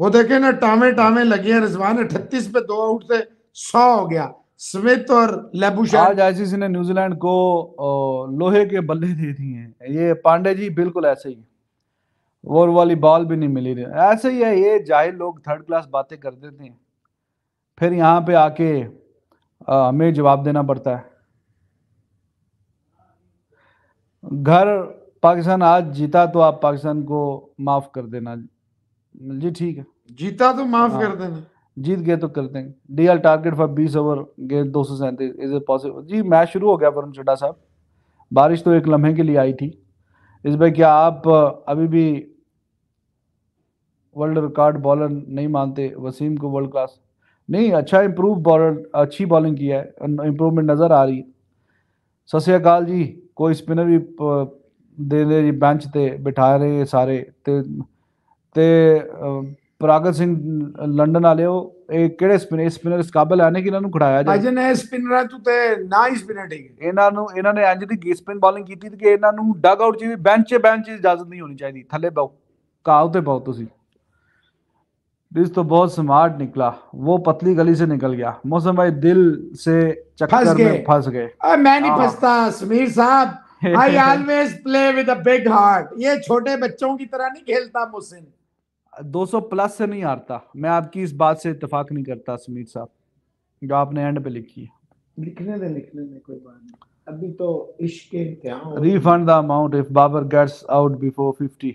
वो देखे ना टामे टामे लगे हैं रिजवान अठतीस पे दो आउट से सौ हो गया स्मिथ और आज आईसीसी ने न्यूजीलैंड को लोहे के बल्ले दे दिए हैं ये पांडे जी बिल्कुल ऐसे ही और वाली बॉल भी नहीं मिली रही ऐसे ही है ये जाहिर लोग थर्ड क्लास बातें कर देते हैं फिर यहाँ पे आके हमें जवाब देना पड़ता है घर पाकिस्तान आज जीता तो आप पाकिस्तान को माफ़ कर देना जी ठीक है जीता तो माफ हाँ। कर देना जीत गए तो कर देंगे डीएल टारगेट फॉर बीस ओवर गेंद दो सौ सैंतीस इज इट पॉसिबल जी मैच शुरू हो गया वरुण चड्डा साहब बारिश तो एक लम्हे के लिए आई थी इस बार क्या आप अभी भी वर्ल्ड रिकॉर्ड बॉलर नहीं मानते वसीम को वर्ल्ड क्लास नहीं अच्छा इम्प्रूव बॉलर अच्छी बॉलिंग किया है इम्प्रूवमेंट नज़र आ रही है सत श्रीकाल जी कोई स्पिनर भी दे दे जी बेंच पर बिठा रहे सारे तो ਤੇ ਪ੍ਰਾਗਤ ਸਿੰਘ ਲੰਡਨ ਵਾਲਿਓ ਇਹ ਕਿਹੜੇ ਸਪਿਨਰ ਸਪਿਨਰ ਇਸ ਕਾਬਲ ਆ ਨੇ ਕਿ ਇਹਨਾਂ ਨੂੰ ਖੜਾਇਆ ਜਾਏ ਅਜਨ ਇਹ ਸਪਿਨਰਾਂ ਤੋਂ ਤੇ ਨਾ ਹੀ ਸਪਿਨਰ ਠੀਕ ਇਹਨਾਂ ਨੂੰ ਇਹਨਾਂ ਨੇ ਇੰਜ ਦੀ ਗੀ ਸਪਿਨ ਬੋਲਿੰਗ ਕੀਤੀ ਕਿ ਇਹਨਾਂ ਨੂੰ ਡਗ ਆਊਟ ਚ ਵੀ ਬੈਂਚ ਬੈਂਚ ਇਜਾਜ਼ਤ ਨਹੀਂ ਹੋਣੀ ਚਾਹੀਦੀ ਥੱਲੇ ਬਾਓ ਕਾਹ ਉਤੇ ਬਾਓ ਤੁਸੀਂ दिस तो बहुत स्मार्ट निकला वो पतली गली से निकल गया मौसम भाई दिल से चक्कर में फंस गए अब मैं नहीं फंसता समीर साहब I always play with a big heart ये छोटे बच्चों की तरह नहीं खेलता मुसिन 200 प्लस से नहीं हारता मैं आपकी इस बात से इतफाक नहीं करता समीर साहब जो आपने एंड पे लिखी है लिखने दे लिखने दे कोई बात नहीं अभी तो इश्क के इम्तिहान refund the amount if Babar gets out before 50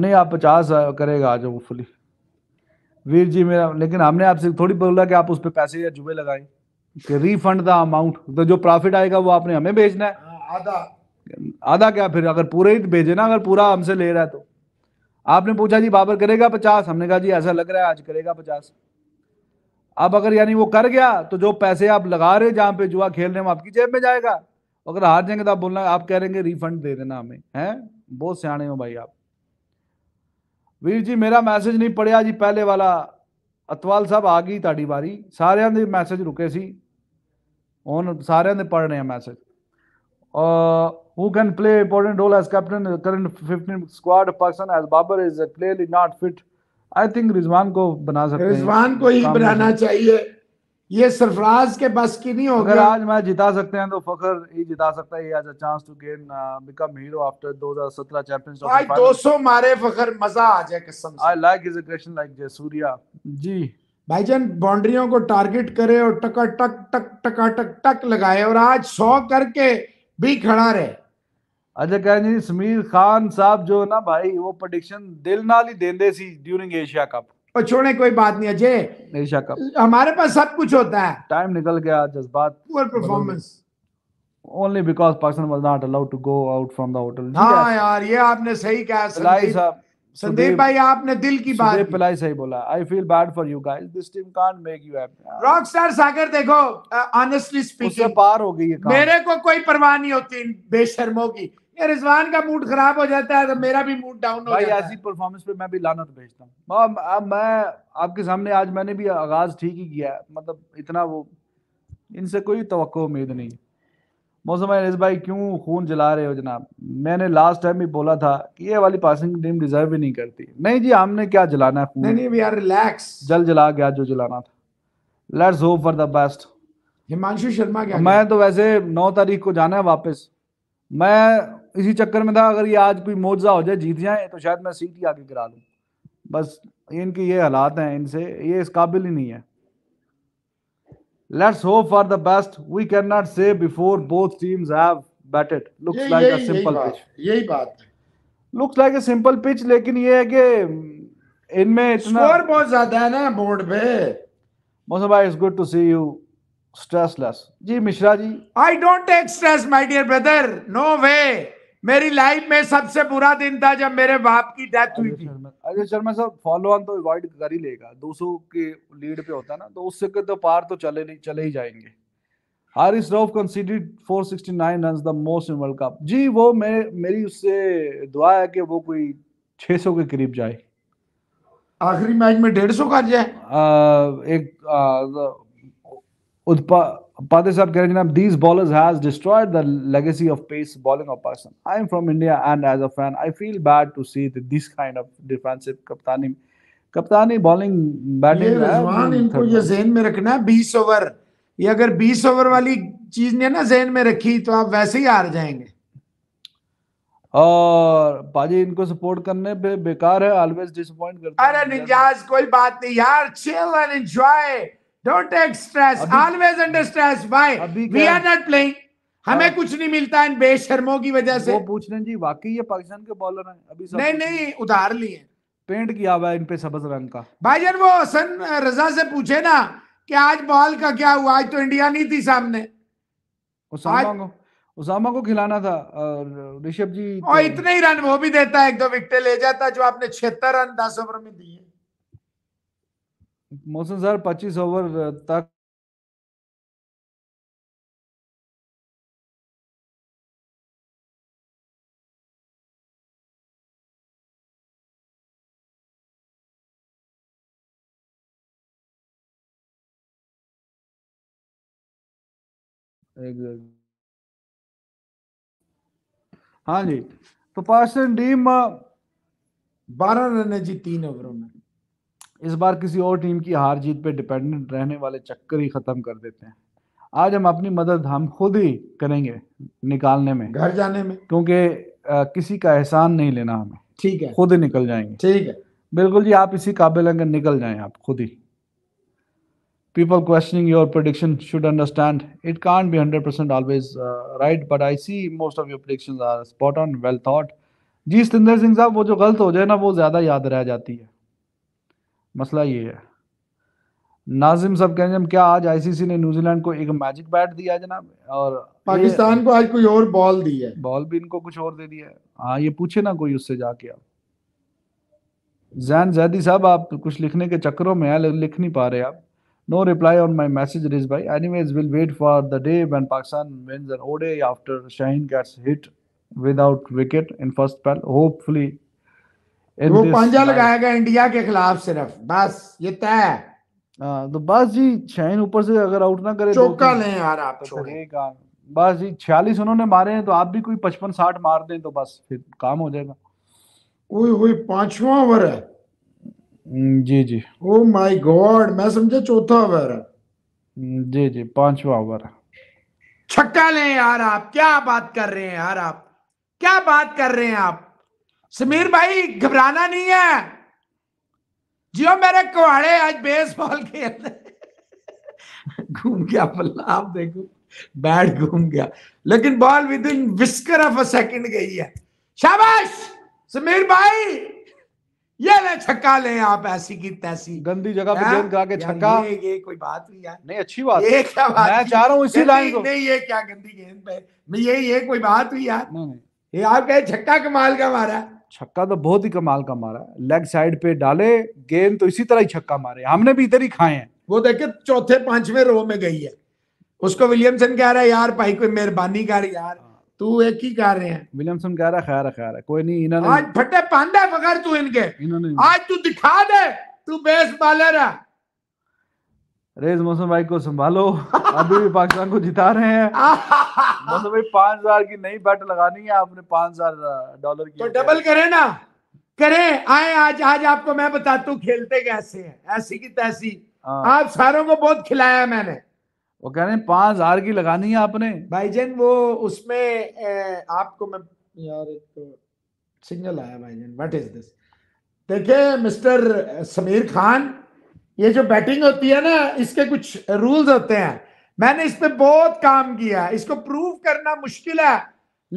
नहीं आप पचास करेगा आज फुली वीर जी मेरा लेकिन हमने आपसे थोड़ी बोला कि आप उस पर पैसे या जुबे लगाए कि रिफंड द अमाउंट तो जो प्रॉफिट आएगा वो आपने हमें भेजना है हाँ, आधा आधा क्या फिर अगर पूरे ही भेजे ना अगर पूरा हमसे ले रहा है तो आपने पूछा जी बाबर करेगा पचास हमने कहा जी ऐसा लग रहा है आज करेगा पचास अब अगर यानी वो कर गया तो जो पैसे आप लगा रहे जहां पे जुआ खेल रहे हैं आपकी जेब में जाएगा अगर हार जाएंगे तो आप बोलना आप कह रहेंगे रिफंड दे देना हमें हैं बहुत सियाने हो भाई आप वीर जी मेरा मैसेज नहीं पढ़िया जी पहले वाला अतवाल साहब आ गई ताड़ी बारी सारे ਦੇ मैसेज रुके सी ਹੁਣ सारे ਦੇ ਪੜ ਰਹੇ ਆ message a who can play important role as captain in the current 15 squad Pakistan as Babar is clearly not fit. I think Rizwan को बना सकते हैं रिजवान को ही बनाना चाहिए ये सरफराज के बस की नहीं होगा अगर आज मैच जिता सकते हैं तो फखर ही जिता सकता है as a chance to gain become hero after 2017 champions trophy भाई 200 मारे फखर मजा आ जाए कसम से I like his aggression like Jayasuriya ji भाईजान बाउंड्रियों को टारगेट करे और टका टक टक टका टक टक लगाए और आज 100 करके भी खड़ा रहे अजय कह रहे जी समीर खान साहब जो ना भाई वो ਪ੍ਰੈਡਿਕਸ਼ਨ दिल नाल ही देंदे सी ड्यूरिंग एशिया कप और छोड़े कोई बात नहीं अजय एशिया कप हमारे पास सब कुछ होता है टाइम निकल गया जज्बात poor performance only because Pakistan was not allowed to go out from the hotel हां यार ये आपने सही कहा संदीप साहब संदीप भाई आपने दिल की बात पिलाई सही बोला I feel bad for you guys this team can't make you happy rockstar Sagar देखो ऑनेस्टली uh, स्पीकिंग उससे पार हो गई ये काम मेरे को कोई परवाह नहीं होती बेशर्मों की रिजवान का मूड खराब हो जाता है तो मेरा भी मूड डाउन हो भाई जाता ऐसी परफॉर्मेंस पे मैं भी लानत भेजता हूँ अब मैं आपके सामने आज मैंने भी आगाज ठीक ही किया है मतलब इतना वो इनसे कोई तो उम्मीद नहीं मौसम है भाई क्यों खून जला रहे हो जनाब मैंने लास्ट टाइम भी बोला था कि ये वाली पासिंग टीम डिजर्व भी नहीं करती नहीं जी हमने क्या जलाना है नहीं नहीं यार रिलैक्स जल जला गया जो जलाना था let's hope for the best Himanshu Sharma क्या मैं तो वैसे नौ तारीख को जाना है वापस मैं इसी चक्कर में था अगर ये आज कोई मुआवजा हो जाए जीत जाए तो शायद मैं सीट ही आगे करा लूँ बस इनके ये हालात हैं इनसे ये इस काबिल ही नहीं है let's hope for the best we cannot say before both teams have batted looks ये, like ये, a simple यही pitch यही बात है looks like a simple pitch लेकिन ये है कि इनमें इतना स्कोर बहुत ज्यादा है ना बोर्ड पे मौसम भाई it's good to see you stressless जी Mishra ji I don't take stress my dear brother no way मेरी लाइफ में सबसे बुरा दिन था जब मेरे बाप की डेथ हुई थी अजय शर्मा साहब फॉलो ऑन तो अवॉइड कर ही लेगा दूसरों के लीड पे होता है ना तो उससे के तो पार तो चले नहीं चले ही जाएंगे Haris Rauf considered 469 runs the most in world cup जी वो मैं मेरी उससे दुआ है कि वो कोई 600 के करीब जाए आखिरी मैच में 150 कर जाए एक उत्पा Pate Sahab Karanjanam, these bowlers has destroyed the legacy of pace bowling of Pakistan. I am from India and as a fan, I feel bad to see that this kind of defensive kaptani. कप्तानी bowling batting Rizwan इनको ये जेन में रखना है 20 over ये अगर 20 over वाली चीज ने ना जेन में रखी तो आप वैसे ही हार जाएंगे और पाजी इनको सपोर्ट करने पे बेकार है ऑलवेज डिसअपॉइंट करते अरे निजाज कोई बात नहीं यार chill and enjoy don't take stress always under stress by we are not playing हमें हाँ। कुछ नहीं मिलता इन बेशर्मों की वजह से वो पूछ रहे हैं जी वाकई ये पाकिस्तान के बॉलर हैं अभी सब नहीं नहीं उधार लिए पेंट किया हुआ है इन पे सबज रंग का भाई जान वो हसन रजा से पूछे ना कि आज बॉल का क्या हुआ आज तो इंडिया नहीं थी सामने उसामा को उसामा को खिलाना था ऋषभ जी और तो- इतने ही रन वो भी देता है एक दो विकेट ले जाता जो आपने 76 रन 10 ओवर में दिए मौसम सर पच्चीस ओवर तक हाँ जी तो पाकिस्तान टीम बारह रन है जी तीन ओवरों में इस बार किसी और टीम की हार जीत पे डिपेंडेंट रहने वाले चक्कर ही खत्म कर देते हैं आज हम अपनी मदद हम खुद ही करेंगे निकालने में घर जाने में क्योंकि किसी का एहसान नहीं लेना हमें ठीक है खुद ही निकल जाएंगे ठीक है बिल्कुल जी आप इसी काबिल अगर निकल जाए आप खुद ही people questioning your prediction should understand it can't be 100% always uh, right but i see most of your predictions are spot on well thought जी सतिंदर सिंह साहब वो जो गलत हो जाए ना वो ज़्यादा याद रह जाती है मसला ये है नाजिम सब कह रहे हैं क्या आज आईसीसी ने न्यूजीलैंड को एक मैजिक बैट दिया जनाब और पाकिस्तान को आज कोई और बॉल दी है बॉल भी इनको कुछ और दे दिया है हाँ ये पूछे ना कोई उससे जाके आप जैन जैदी साहब आप कुछ लिखने के चक्करों में हैं लिख नहीं पा रहे आप no reply on my message रिज by any ways will wait for the day when Pakistan wins an ODI after Shaheen gets hit without wicket in first spell hopefully वो पंजा लगाएगा इंडिया के खिलाफ सिर्फ बस ये तय है हाँ, तो बस जी शाइन ऊपर से अगर आउट ना करे चौका तो ले यार आप छोड़ेगा बस जी छियालीस उन्होंने मारे हैं तो आप भी कोई पचपन साठ मार दें तो बस फिर काम हो जाएगा ओए ओए पांचवा ओवर है हम्म, जी जी ओ माय गॉड मैं समझा चौथा ओवर है हम्म, जी जी पांचवा ओवर है छक्का लें यार आप क्या बात कर रहे हैं यार आप क्या बात कर रहे हैं आप समीर भाई घबराना नहीं है जियो मेरे कुआड़े आज बेसबॉल खेल घूम गया बल्ला आप देखो बैट घूम गया लेकिन ball within whisker of a second गई है शाबाश समीर भाई ये ले छक्का ले आप ऐसी की तैसी गंदी जगह पे हाँ? गेंद गा के छक्का ये, ये कोई बात नहीं यार नहीं अच्छी बात ये क्या बात मैं चाह रहा हूं इसी लाइन को नहीं ये क्या गंदी गेंद पे ये ये कोई बात हुई यार नहीं नहीं ये आप कहे छक्का कमाल का मारा है छक्का तो बहुत ही कमाल का मारा है लेग साइड पे डाले गेंद तो इसी तरह ही छक्का मारे हमने भी इधर ही खाए हैं वो देखे चौथे पांचवें रो में गई है उसको विलियमसन कह रहा है यार भाई कोई मेहरबानी कर यार हाँ। तू एक ही कर रहे हैं विलियमसन कह रहा है खैर है कोई नहीं इन्होंने आज फटे पांडे फकर तू इनके इन्होंने आज तू दिखा दे तू बेस बॉलर है रेज मौसम भाई को संभालो अभी भी पाकिस्तान को जिता रहे हैं मौसम भाई पांच हजार की नई बैट लगानी है आपने पांच हजार डॉलर की तो डबल करें ना करें आए आज आज आपको मैं बताता हूँ खेलते कैसे हैं ऐसी की तैसी हाँ। आप सारों को बहुत खिलाया मैंने वो कह रहे हैं पांच हजार की लगानी है आपने भाई जन वो उसमें ए, आपको मैं यार एक तो सिग्नल आया जन व्हाट इज दिस देखिए मिस्टर समीर खान ये जो बैटिंग होती है ना इसके कुछ रूल्स होते हैं मैंने इस पे बहुत काम किया इसको प्रूव करना मुश्किल है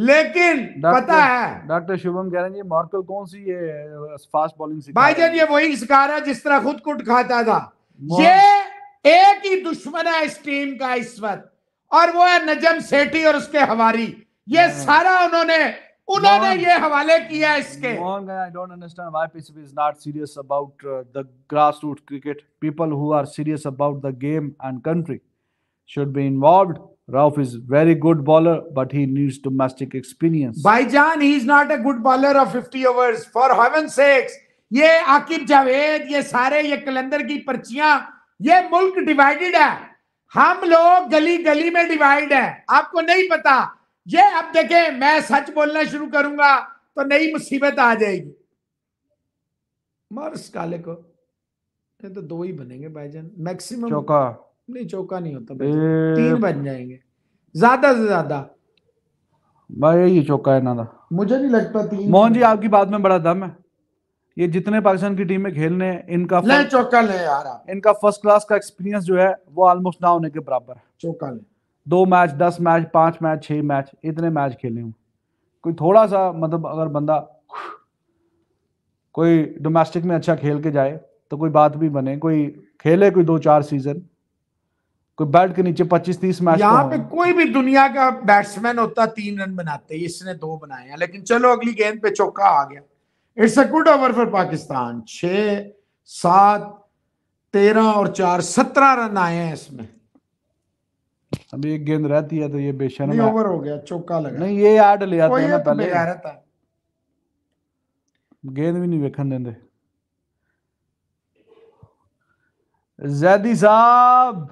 लेकिन पता है डॉक्टर शुभम कह रहे हैं मार्कल कौन सी ये फास्ट बॉलिंग भाई जान ये वही शिकार है जिस तरह खुद कुट खाता था ये एक ही दुश्मन है इस टीम का इस वक्त और वो है नजम सेठी और उसके हवारी ये हाँ। सारा उन्होंने उन्होंने ये हवाले किया इसके Mohan I don't understand why PCB is not serious about the grass root cricket people who are serious about the game and country should be involved Rauf is very good bowler but he needs domestic experience भाईजान he is not a good bowler of 50 overs for heaven's sakes ये आकिब जावेद ये सारे ये कलंदर की पर्चियां ये मुल्क divided है हम लोग गली गली में डिवाइड है आपको नहीं पता ये अब देखें मैं सच बोलना शुरू करूंगा तो नई मुसीबत आ जाएगी मार्स काले को तो दो ही बनेंगे भाईजान मैक्सिमम चौका नहीं चौका नहीं होता तीन बन जाएंगे ज्यादा से ज्यादा भाई ये चौका है ना मुझे नहीं लगता तीन मोहन जी आपकी बात में बड़ा दम है ये जितने पाकिस्तान की टीम में खेलने इनका ले चौका ले यार इनका फर्स्ट क्लास का एक्सपीरियंस जो है वो ऑलमोस्ट ना होने के बराबर है चौका ले दो मैच दस मैच पांच मैच छह मैच इतने मैच खेले हूं कोई थोड़ा सा मतलब अगर बंदा कोई डोमेस्टिक में अच्छा खेल के जाए तो कोई बात भी बने कोई खेले कोई दो चार सीजन कोई बैट के नीचे पच्चीस तीस मैच तो यहाँ पे कोई भी दुनिया का बैट्समैन होता तीन रन बनाते इसने दो बनाए हैं लेकिन चलो अगली गेंद पे चौका आ गया it's a good over for Pakistan छ सात तेरह और चार सत्रह रन आए हैं इसमें अभी एक गेंद रहती है तो ये बेशरम नहीं ओवर हो गया चौका लगा नहीं ये यार्ड ले आते हैं ना पहले गेंद भी नहीं वेखन देंगे जैदी साहब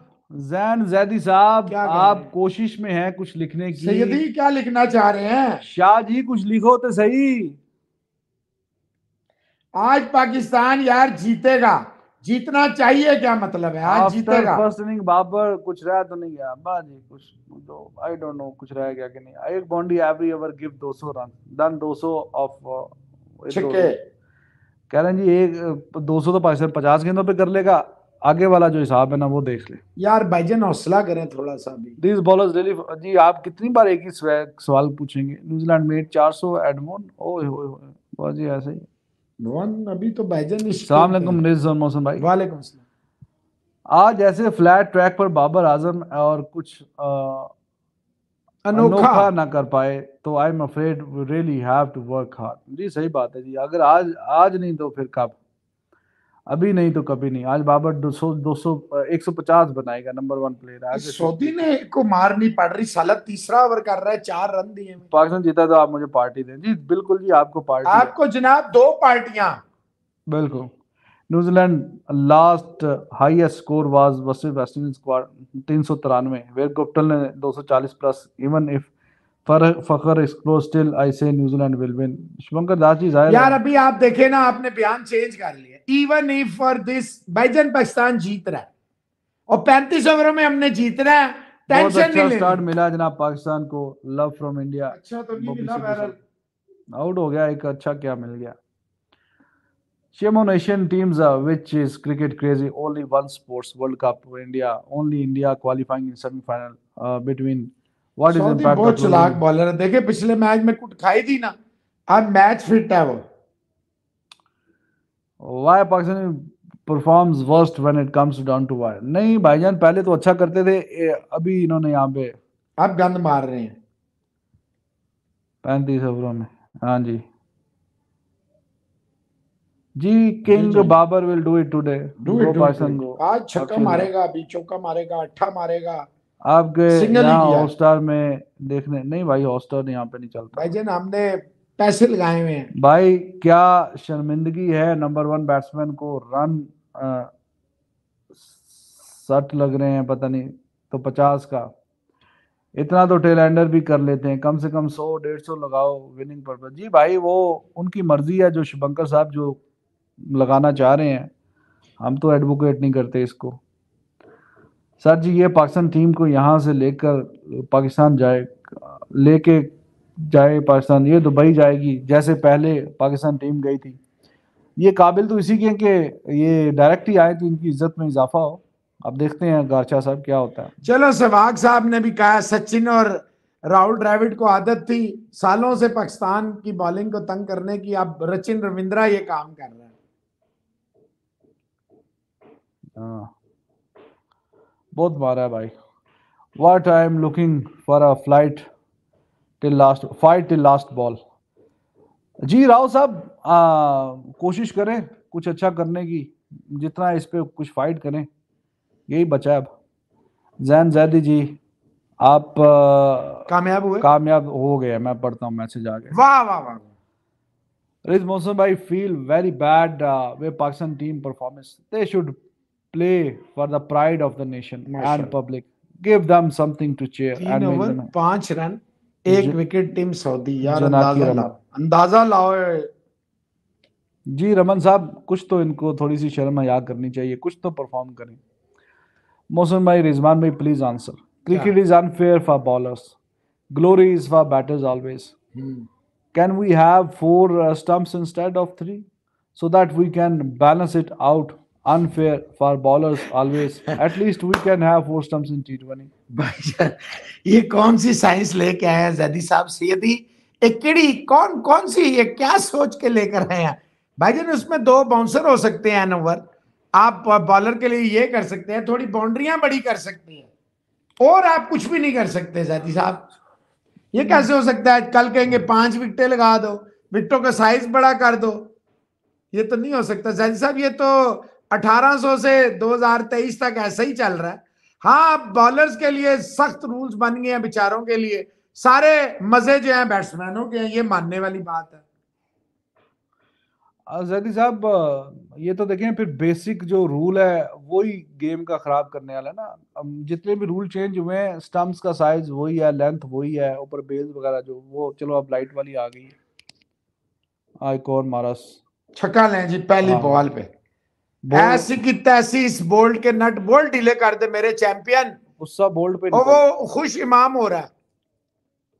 जैन जैदी साहब आप कोशिश में हैं कुछ लिखने की सैयदी क्या लिखना चाह रहे हैं शाह जी कुछ लिखो तो सही आज पाकिस्तान यार जीतेगा जीतना चाहिए क्या मतलब है आज जीतेगा फर्स्ट इनिंग बाबर कुछ रहा तो नहीं गया बाजी कुछ तो आई डोंट नो कुछ रह गया कि नहीं एक boundary every over give 200 run then 200 of छक्के कह रहे हैं जी एक 200 uh, तो पाकिस्तान 50 गेंदों पे कर लेगा आगे वाला जो हिसाब है ना वो देख ले यार भाईजान हौसला करें थोड़ा सा भी दिस बॉलर्स रियली जी आप कितनी बार एक ही सवाल पूछेंगे न्यूजीलैंड मेड 400 एडमोन ओए होए बाजी ऐसे ही अभी तो मौसम भाई वालेकुम आज ऐसे फ्लैट ट्रैक पर बाबर आजम और कुछ अनोखा ना कर पाए तो I am afraid really have to work hard जी सही बात है जी अगर आज आज नहीं तो फिर कब अभी नहीं तो कभी नहीं आज बाबर दो दो सौ सौ एक सौ पचास बनाएगा नंबर वन प्लेयर आज सऊदी ने को मार नहीं पड़ रही साला तीसरा ओवर कर रहा है चार रन दिए पाकिस्तान जीता तो आप मुझे पार्टी दें जी बिल्कुल जी आपको पार्टी आपको जनाब दो पार्टियां बिल्कुल New Zealand last highest score was versus West तीन सौ तिरानवे वेर गुप्टल ने दो सौ चालीस plus even if Fakhar explore still I say New Zealand will win Shubhankar Das ji जाहिर यार अभी आप देखे ना आपने बयान चेंज कर लिया इवन इफ फॉर दिस भाईजान पाकिस्तान जीत रहा है और पैंतीस ओवरों में हमने जीतना है टेंशन अच्छा नहीं स्टार्ट मिला जनाब पाकिस्तान को लव फ्रॉम इंडिया अच्छा तो नहीं मिला आउट हो गया एक अच्छा क्या मिल गया Shame on Asian teams, uh, which is cricket crazy. Only one sports World Cup for India. Only India qualifying in semi-final uh, between. What is impact? बहुत चलाक बॉलर है. देखे पिछले मैच में कुट खाई थी ना. अब मैच फिट है वो. Why Pakistan performs worst when it comes down to why नहीं भाईजान पहले तो अच्छा करते थे अभी इन्होंने यहाँ पे आप गंद मार रहे हैं पैंतीस ओवरों में हाँ जी जी king Babar will do it today do it Pakistan को आज छक्का मारेगा अभी चौका मारेगा अट्ठा मारेगा आपके यहाँ हॉटस्टार में देखने नहीं भाई हॉटस्टार यहाँ पे नहीं चलता भाई भाईजान हमने पैसे लगाए हुए हैं भाई क्या शर्मिंदगी है नंबर वन बैट्समैन को रन सट लग रहे हैं पता नहीं तो पचास का इतना तो टेलेंडर भी कर लेते हैं कम से कम सौ डेढ़ सौ लगाओ विनिंग पर्पज जी भाई वो उनकी मर्जी है जो शुभंकर साहब जो लगाना चाह रहे हैं हम तो एडवोकेट नहीं करते इसको सर जी ये पाकिस्तान टीम को यहाँ से लेकर पाकिस्तान जाए लेके जाए पाकिस्तान ये दुबई जाएगी जैसे पहले पाकिस्तान टीम गई थी ये काबिल तो इसी के कि ये डायरेक्ट ही आए तो इनकी इज्जत में इजाफा हो अब देखते हैं गारचा साहब क्या होता है चलो सहवाग साहब ने भी कहा सचिन और राहुल ड्राविड को आदत थी सालों से पाकिस्तान की बॉलिंग को तंग करने की अब रचिन रविंद्रा ये काम कर रहा है हाँ। बहुत मारा है भाई what I am looking for a flight till last fight till last ball जी राव साहब कोशिश करें कुछ अच्छा करने की जितना इस पे कुछ फाइट करें यही बचा अब जैन जैदी जी आप कामयाब हुए कामयाब हो गए मैं पढ़ता हूँ मैसेज आ गए वाह वाह वाह रिज मोहसन भाई feel very bad way Pakistan team performance they should play for the pride of the nation and public give them something to cheer and पांच रन एक विकेट टीम सऊदी यार अंदाजा लाओ अंदाजा लाओ जी रमन साहब कुछ तो इनको थोड़ी सी शर्म याद करनी चाहिए कुछ तो परफॉर्म करें मोहसिन भाई रिजवान भाई please answer cricket is unfair for bowlers glory is for batters always can we have four stumps instead of three so that we can balance it out unfair for bowlers always. At least we can have four stumps in T20. bhai ye kaun si science leke aaye hain हैं जदी साहब ek kidi kaun kaun si ye kya soch ke lekar aaye hain bhai jan usme do bouncer ho sakte hain an over आप bowler के लिए ये कर सकते हैं थोड़ी बाउंड्रिया बड़ी कर सकते हैं और आप कुछ भी नहीं कर सकते जदी साहब ये कैसे हो सकता है कल कहेंगे पांच विकटे लगा दो विकटों का साइज बड़ा कर दो ये तो नहीं हो सकता जदी साहब ये तो 1800 से 2023 तक ऐसा ही चल रहा है हाँ अब बॉलर्स के लिए सख्त रूल्स बन गए हैं बेचारों के लिए सारे मजे जो हैं बैट्समैनों के हैं ये मानने वाली बात है जैदी साहब ये तो देखें फिर बेसिक जो रूल है वही गेम का खराब करने वाला है ना जितने भी रूल चेंज हुए हैं स्टम्प्स का साइज वही है लेंथ वही है ऊपर बेल्स वगैरह जो वो चलो अब लाइट वाली आ गई है आई कौन मारा छक्का लें जी पहली बॉल हाँ। पे ऐसी की तैसी इस बोल्ट के नट बोल्ट ढीले कर दे मेरे चैंपियन गुस्सा बोल्ट पे वो खुश इमाम हो रहा है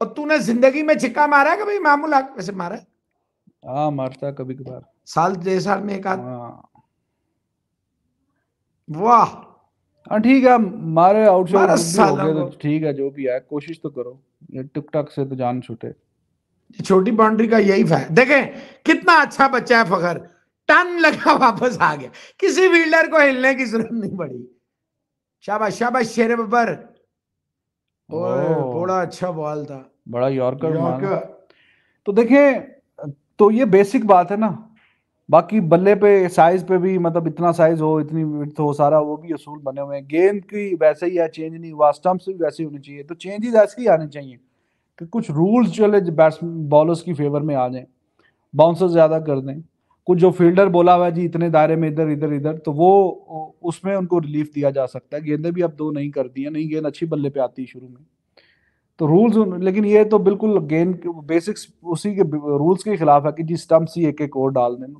और तूने जिंदगी में छिक्का मारा है कभी इमाम उलाक वैसे मारा है हाँ मारता कभी कभार साल दे साल में एक आध हाँ। वाह हाँ ठीक है मारे आउटसाइड हो गए तो ठीक है जो भी है कोशिश तो करो ये टक से तो जान छूटे छोटी बाउंड्री का यही फायदा देखें कितना अच्छा बच्चा है फखर टन लगा वापस आ गया किसी फील्डर को हिलने की जरूरत नहीं पड़ी शाबाश शाबाश शेर बब्बर बड़ा अच्छा बॉल था बड़ा यॉर्कर तो देखिए तो ये बेसिक बात है ना बाकी बल्ले पे साइज पे भी मतलब इतना साइज हो इतनी हो सारा वो भी असूल बने हुए हैं गेंद की वैसे ही है चेंज नहीं हुआ स्टम्प्स भी वैसे ही होने चाहिए तो चेंजेस ऐसे ही आने चाहिए कि कुछ रूल्स चले बैट्स बॉलर्स की फेवर में आ जाए बाउंसर ज़्यादा कर दें कुछ जो फील्डर बोला हुआ है जी इतने दायरे में इधर इधर इधर तो वो उसमें उनको रिलीफ दिया जा सकता है गेंदें भी अब दो नहीं कर दी है नहीं गेंद अच्छी बल्ले पे आती है शुरू में तो रूल्स लेकिन ये तो बिल्कुल गेंद बेसिक्स उसी के रूल्स के खिलाफ है कि जी स्टम्प्स ही एक एक और डाल दें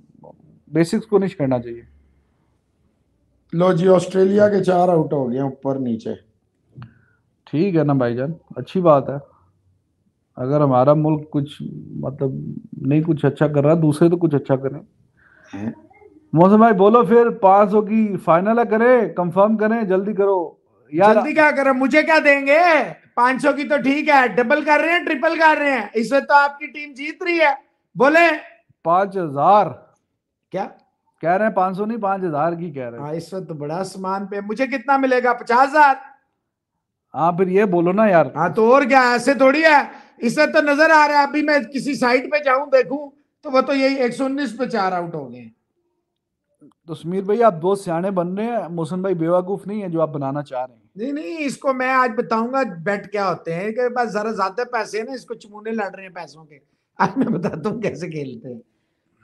बेसिक्स को नहीं छेड़ना चाहिए लो जी ऑस्ट्रेलिया के चार आउट हो गए ऊपर नीचे ठीक है ना भाईजान अच्छी बात है अगर हमारा मुल्क कुछ मतलब नहीं कुछ अच्छा कर रहा दूसरे तो कुछ अच्छा करें मौसम भाई बोलो फिर पास होगी फाइनल करें कंफर्म करें जल्दी करो यार जल्दी क्या करें मुझे क्या देंगे 500 की तो ठीक है डबल कर रहे हैं ट्रिपल कर रहे हैं इसमें तो आपकी टीम जीत रही है बोले पांच हजार क्या कह रहे हैं पांच सौ नहीं पांच हजार की कह रहे हैं हाँ, इस वक्त तो बड़ा सामान पे मुझे कितना मिलेगा पचास हजार हाँ फिर ये बोलो ना यार हाँ तो और क्या ऐसे थोड़ी है इसे तो नजर आ रहा है अभी मैं किसी साइट पे जाऊं देखूं तो वो तो यही एक सौ उन्नीस पे चार आउट हो गए तो कश्मीर भाई आप दो सियाने बन रहे हैं मोहसन भाई बेवकूफ नहीं है जो आप बनाना चाह रहे हैं नहीं नहीं इसको मैं आज बताऊंगा बेट क्या होते हैं कि बस जरा ज्यादा पैसे है ना इसको चमूने लड़ रहे हैं पैसों के आज मैं बताता हूँ कैसे खेलते हैं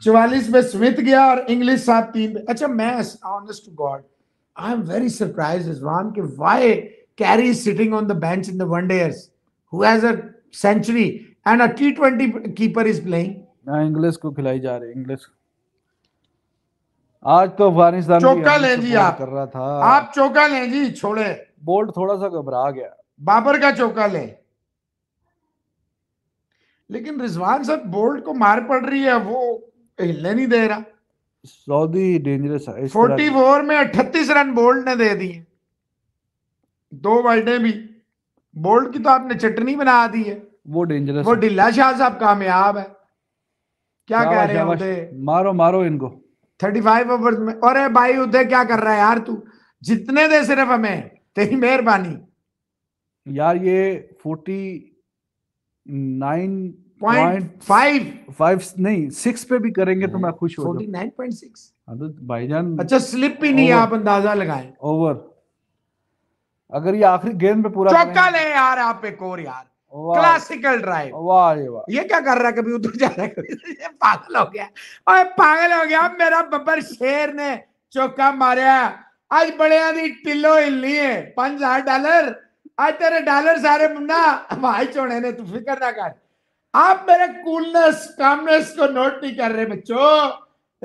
चौवालीस में स्मिथ गया और इंग्लिश साहब तीन पे अच्छा मैं honest God I am very surprise Rizwan कि why Carey sitting on the bench in the one dayers who has a century and a T20 keeper is playing. ना इंग्लिश को खिलाई जा रही इंग्लिश आज तो अफगानिस्तान चौका लें जी आप कर रहा था आप चौका लें जी छोड़े बोल्ट थोड़ा सा घबरा गया बाबर का चौका लें लेकिन रिजवान सर बोल्ट को मार पड़ रही है वो हिलने नहीं दे रहा सऊदी डेंजरस है फोर्टी फोर में अट्ठतीस रन बोल्ट ने दे दिए दो वाइडें भी बोल्ड की तो आपने चटनी बना दी है वो डेंजरस वो डिल्ला शाह साहब कामयाब है क्या कह रहे हैं उदय मारो मारो इनको थर्टी फाइव ओवर में अरे भाई उदय क्या कर रहा है यार तू जितने दे सिर्फ हमें तेरी मेहरबानी यार ये forty nine point five five नहीं सिक्स पे भी करेंगे तो मैं खुश हो फोर्टी नाइन पॉइंट सिक्स भाईजान अच्छा स्लिप भी नहीं है आप अंदाजा लगाए ओवर अगर ये आखिरी गेंद पे पूरा चौका ले यार यहाँ पे कोर यार क्लासिकल ड्राइव वाह वाह ये क्या कर रहा है कभी उधर जा रहा है ये पागल हो गया ओए पागल हो गया मेरा बब्बर शेर ने चौका मारा आज बड़े आदमी टिल्लो हिलनी है पांच हजार डॉलर आज तेरे डॉलर सारे मुन्ना भाई चोड़े ने तू फिक्र ना कर आप मेरे कूलनेस कामनेस को नोट नहीं कर रहे बच्चों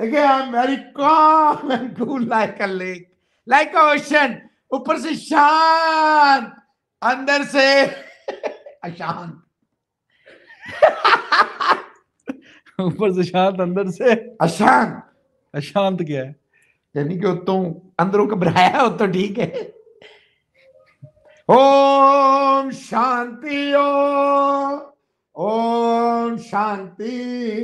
देखिए I am very calm and cool like a lake like a ocean ऊपर से शांत अंदर से अशांत ऊपर से शांत अंदर से अशांत अशांत क्या है यानी कि तो अंदरों घबराया हो तो ठीक है ओम शांति ओम ओम शांति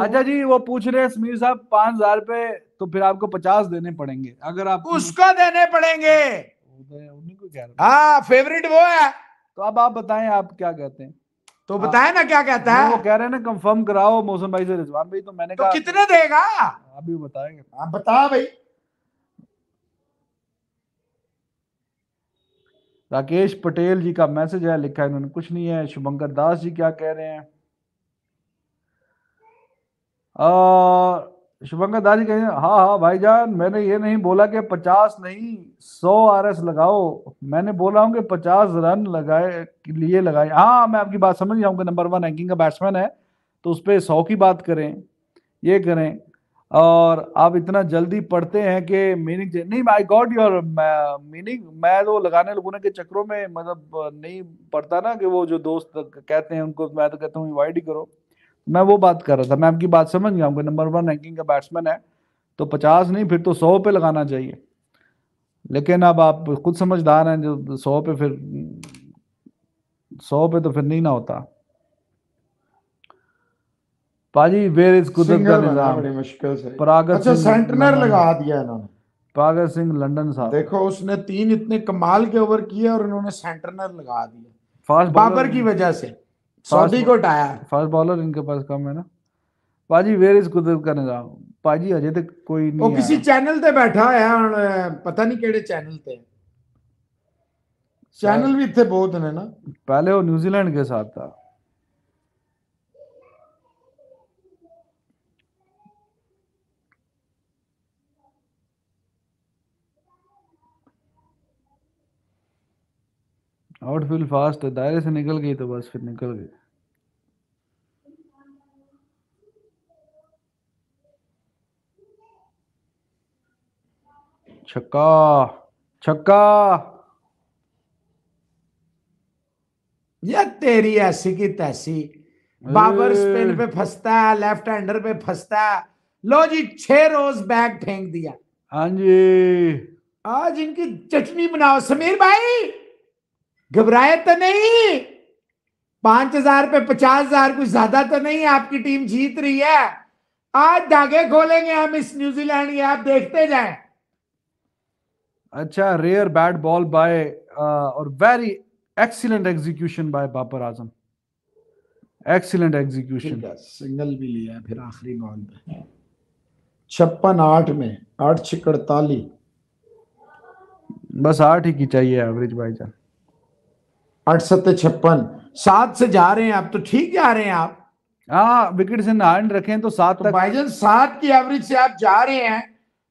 अच्छा जी वो पूछ रहे समीर साहब पांच हजार रुपए तो फिर आपको पचास देने पड़ेंगे अगर आप उसको देने पड़ेंगे हाँ फेवरेट वो है तो अब आप बताएं आप क्या कहते हैं तो बताएं ना क्या कहता हाँ, है वो कह रहे हैं ना कंफर्म कराओ मौसम भाई से रिजवान भाई तो मैंने तो कहा कितने देगा अभी बताएंगे आप बता भाई राकेश पटेल जी का मैसेज है लिखा है इन्होंने कुछ नहीं है शुभंकर दास जी क्या कह रहे हैं शुभंकर दास जी कह रहे हैं हाँ हाँ भाई जान मैंने ये नहीं बोला कि पचास नहीं सौ आर एस लगाओ मैंने बोला हूँ कि पचास रन लगाए लिए लगाए हाँ मैं आपकी बात समझ कि नंबर वन रैंकिंग का बैट्समैन है तो उस पर सौ की बात करें ये करें और आप इतना जल्दी पढ़ते हैं कि मीनिंग नहीं आई गॉट योर मीनिंग मैं तो लगाने लोगों के चक्रों में मतलब uh, नहीं पढ़ता ना कि वो जो दोस्त कहते हैं उनको मैं तो कहता हूँ अवॉइड ही करो मैं वो बात कर रहा था मैं आपकी बात समझ गया नंबर वन रैंकिंग का बैट्समैन है तो पचास नहीं फिर तो सौ पे लगाना चाहिए लेकिन अब आप खुद समझदार हैं जो सौ पे फिर सौ पे तो फिर नहीं ना होता पाजी वेयर इज कुदरत का निजाम बड़ी मुश्किल से परागत अच्छा सेंटनर लगा दिया इन्होंने पागर सिंह लंदन साहब देखो उसने तीन इतने कमाल के ओवर किए और इन्होंने सेंटनर लगा दिया फास्ट बाबर की वजह से सऊदी को हटाया फास्ट बॉलर इनके पास कम है ना पाजी वेयर इज कुदरत का निजाम पाजी अजय तक कोई नहीं वो किसी चैनल ते बैठा है पता नहीं केड़े चैनल ते चैनल भी इतने बहुत ने ना पहले वो न्यूजीलैंड के साथ था फील फास्ट है दायरे से निकल गई तो बस फिर निकल गई छक्का छक्का ये तेरी ऐसी की तैसी बाबर स्पिन पे फंसता लेफ्ट हैंडर पे फंसता लो जी छह रोज बैग फेंक दिया हाँ जी आज इनकी चटनी बनाओ समीर भाई घबराए तो नहीं पांच हजार पे पचास हजार कुछ ज्यादा तो नहीं आपकी टीम जीत रही है आज धागे खोलेंगे हम इस न्यूजीलैंड के आप देखते जाए अच्छा रेयर बैट बॉल बाय और very excellent execution by Babar Azam excellent execution single भी लिया फिर आखिरी बॉल पे छप्पन आठ में आठ छिकड़ताली बस आठ ही की चाहिए एवरेज जान अड़सठ छप्पन सात से जा रहे हैं आप तो ठीक जा रहे हैं आप हाँ विकेट से नारायण रखे तो सात तो भाईजन सात की एवरेज से आप जा रहे हैं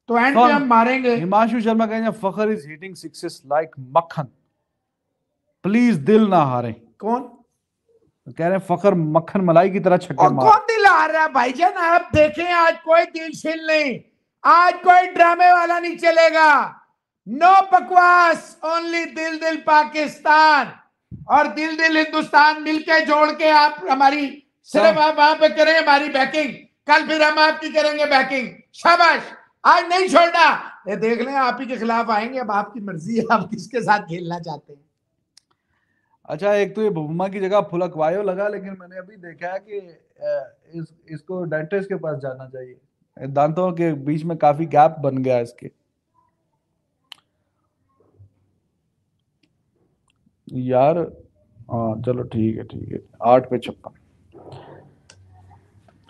तो एंड में हम मारेंगे हिमांशु शर्मा कहेंगे Fakhar is hitting sixes like makhan please दिल ना हारे कौन तो कह रहे हैं फखर मक्खन मलाई की तरह छक्के मार कौन दिल हार रहा है भाईजन आप देखें आज कोई दिल छिल नहीं आज कोई ड्रामे वाला नहीं चलेगा नो बकवास ओनली दिल दिल पाकिस्तान और दिल दिल हिंदुस्तान मिलके जोड़ के आप हमारी सिर्फ आप वहां पे करें हमारी बैकिंग कल फिर हम आपकी करेंगे बैकिंग शाबाश आज नहीं छोड़ना ये देख लें आप ही के खिलाफ आएंगे अब आपकी मर्जी है आप किसके साथ खेलना चाहते हैं अच्छा एक तो ये भूमा की जगह फुलकवायो लगा लेकिन मैंने अभी देखा है कि इस इसको डेंटिस्ट के पास जाना चाहिए दांतों के बीच में काफी गैप बन गया इसके यार आ, हाँ, चलो ठीक है ठीक है आठ पे छप्पन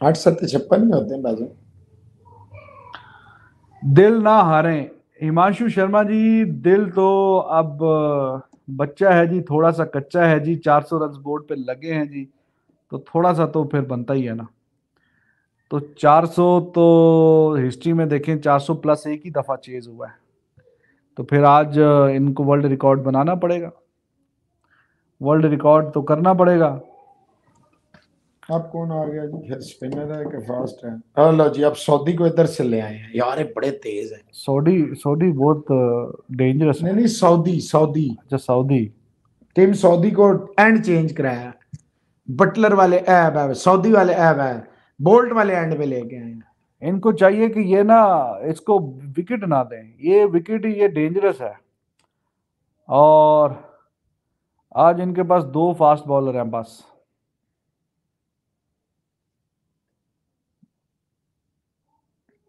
आठ सत्य छप्पन ही होते हैं बाजू दिल ना हारे हिमांशु शर्मा जी दिल तो अब बच्चा है जी थोड़ा सा कच्चा है जी 400 रन बोर्ड पे लगे हैं जी तो थोड़ा सा तो फिर बनता ही है ना तो 400 तो हिस्ट्री में देखें 400 प्लस एक ही दफा चेज हुआ है तो फिर आज इनको वर्ल्ड रिकॉर्ड बनाना पड़ेगा वर्ल्ड रिकॉर्ड तो करना पड़ेगा अब कौन आ गया जी स्पिनर है कि फास्ट है हाँ लो जी आप सऊदी को इधर से ले आए हैं यार ये बड़े तेज हैं सऊदी सऊदी बहुत डेंजरस नहीं नहीं सऊदी सऊदी अच्छा सऊदी टीम सऊदी को एंड चेंज कराया बटलर वाले ऐब है सऊदी वाले ऐब है बोल्ट वाले एंड पे लेके आए हैं इनको चाहिए कि ये ना इसको विकेट ना दें ये विकेट ये डेंजरस है और आज इनके पास दो फास्ट बॉलर हैं बस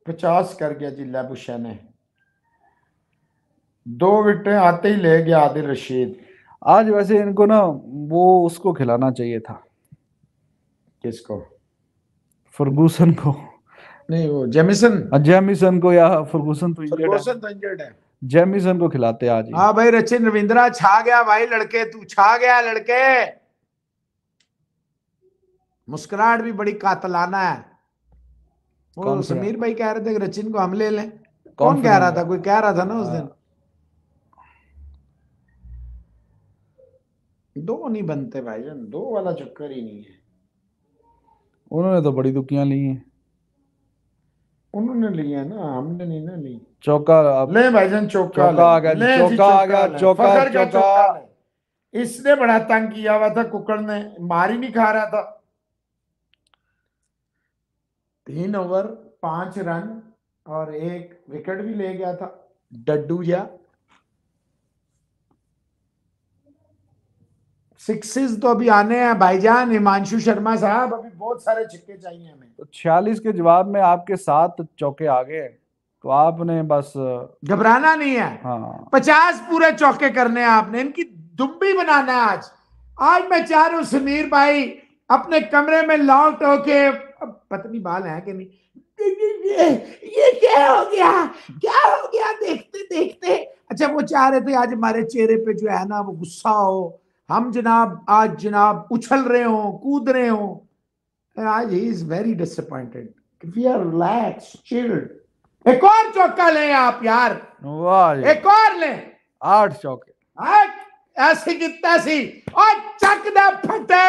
पचास कर गया जी लैबुशा ने दो विकटे आते ही ले गया आदिल रशीद आज वैसे इनको ना वो उसको खिलाना चाहिए था किसको फर्गूसन को नहीं वो जेमिसन हाँ, जेमिसन को या फर्गूसन तो फर्गूसन तो इंजर्ड है जेमिसन को खिलाते आज हाँ भाई रचिन रविंद्रा छा गया भाई लड़के तू छा गया लड़के मुस्कुराहट भी बड़ी कातलाना है कौन समीर भाई कह रहे थे रचिन को हम ले लें कौन कह रहा था कोई कह रहा था ना उस दिन हाँ। दो नहीं बनते भाई जन दो वाला चक्कर ही नहीं है उन्होंने तो बड़ी दुखियां ली हैं उन्होंने लिया ना हमने नहीं ना ली चौका ले भाई चौका चौका आ गया चौका आ गया चौका चौका इसने बड़ा तंग किया हुआ था कुकर ने मार ही नहीं खा रहा था तीन ओवर पांच रन और एक विकेट भी ले गया था डड्डू या सिक्सिस तो अभी आने हैं भाईजान हिमांशु शर्मा साहब अभी बहुत सारे छक्के चाहिए हमें तो छियालीस के जवाब में आपके सात चौके आ गए तो आपने बस घबराना नहीं है हाँ। पचास पूरे चौके करने हैं आपने इनकी दुम्बी बनाना है आज आज मैं चाह रहा हूँ समीर भाई अपने कमरे में लॉक होके पत्नी बाल है कि नहीं ये, ये क्या हो गया क्या हो गया देखते देखते अच्छा वो चाह रहे थे आज हमारे चेहरे पे जो है ना वो गुस्सा हो हम जनाब आज जनाब उछल रहे हो कूद रहे हो आज ही is very disappointed we are relax chilled एक और चौका ले आप यार एक और ले आठ चौके आठ ऐसी जितना सी और चक दे फटे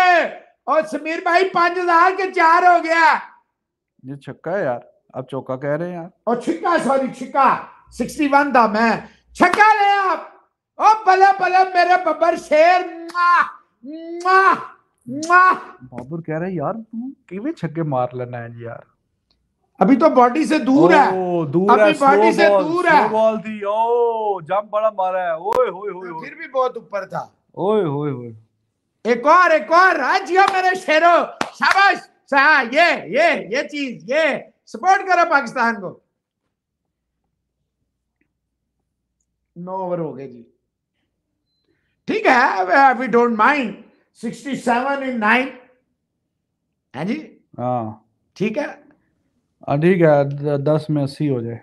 और समीर भाई पांच हजार के चार हो गया ये छक्का है यार आप चौका कह रहे हैं यार और छक्का सॉरी छक्का सिक्सटी वन था मैं छक्का ले आप ओ भले भले मेरे बबर शेर बाबर कह रहा है यार तू किवे छक्के मार लेना है यार अभी तो बॉडी से दूर ओ, है दूर अभी बॉडी से दूर है बॉल थी ओ जंप बड़ा मारा है ओए होए होए तो फिर भी बहुत ऊपर था ओए होए होए एक और एक और जियो मेरे शेरो शाबाश सा ये ये ये चीज ये सपोर्ट करो पाकिस्तान को नौ ओवर हो गए जी ठीक है we don't mind sixty seven in nine है हाँ जी हाँ ठीक है हाँ, ठीक है दस में अस्सी हो जाए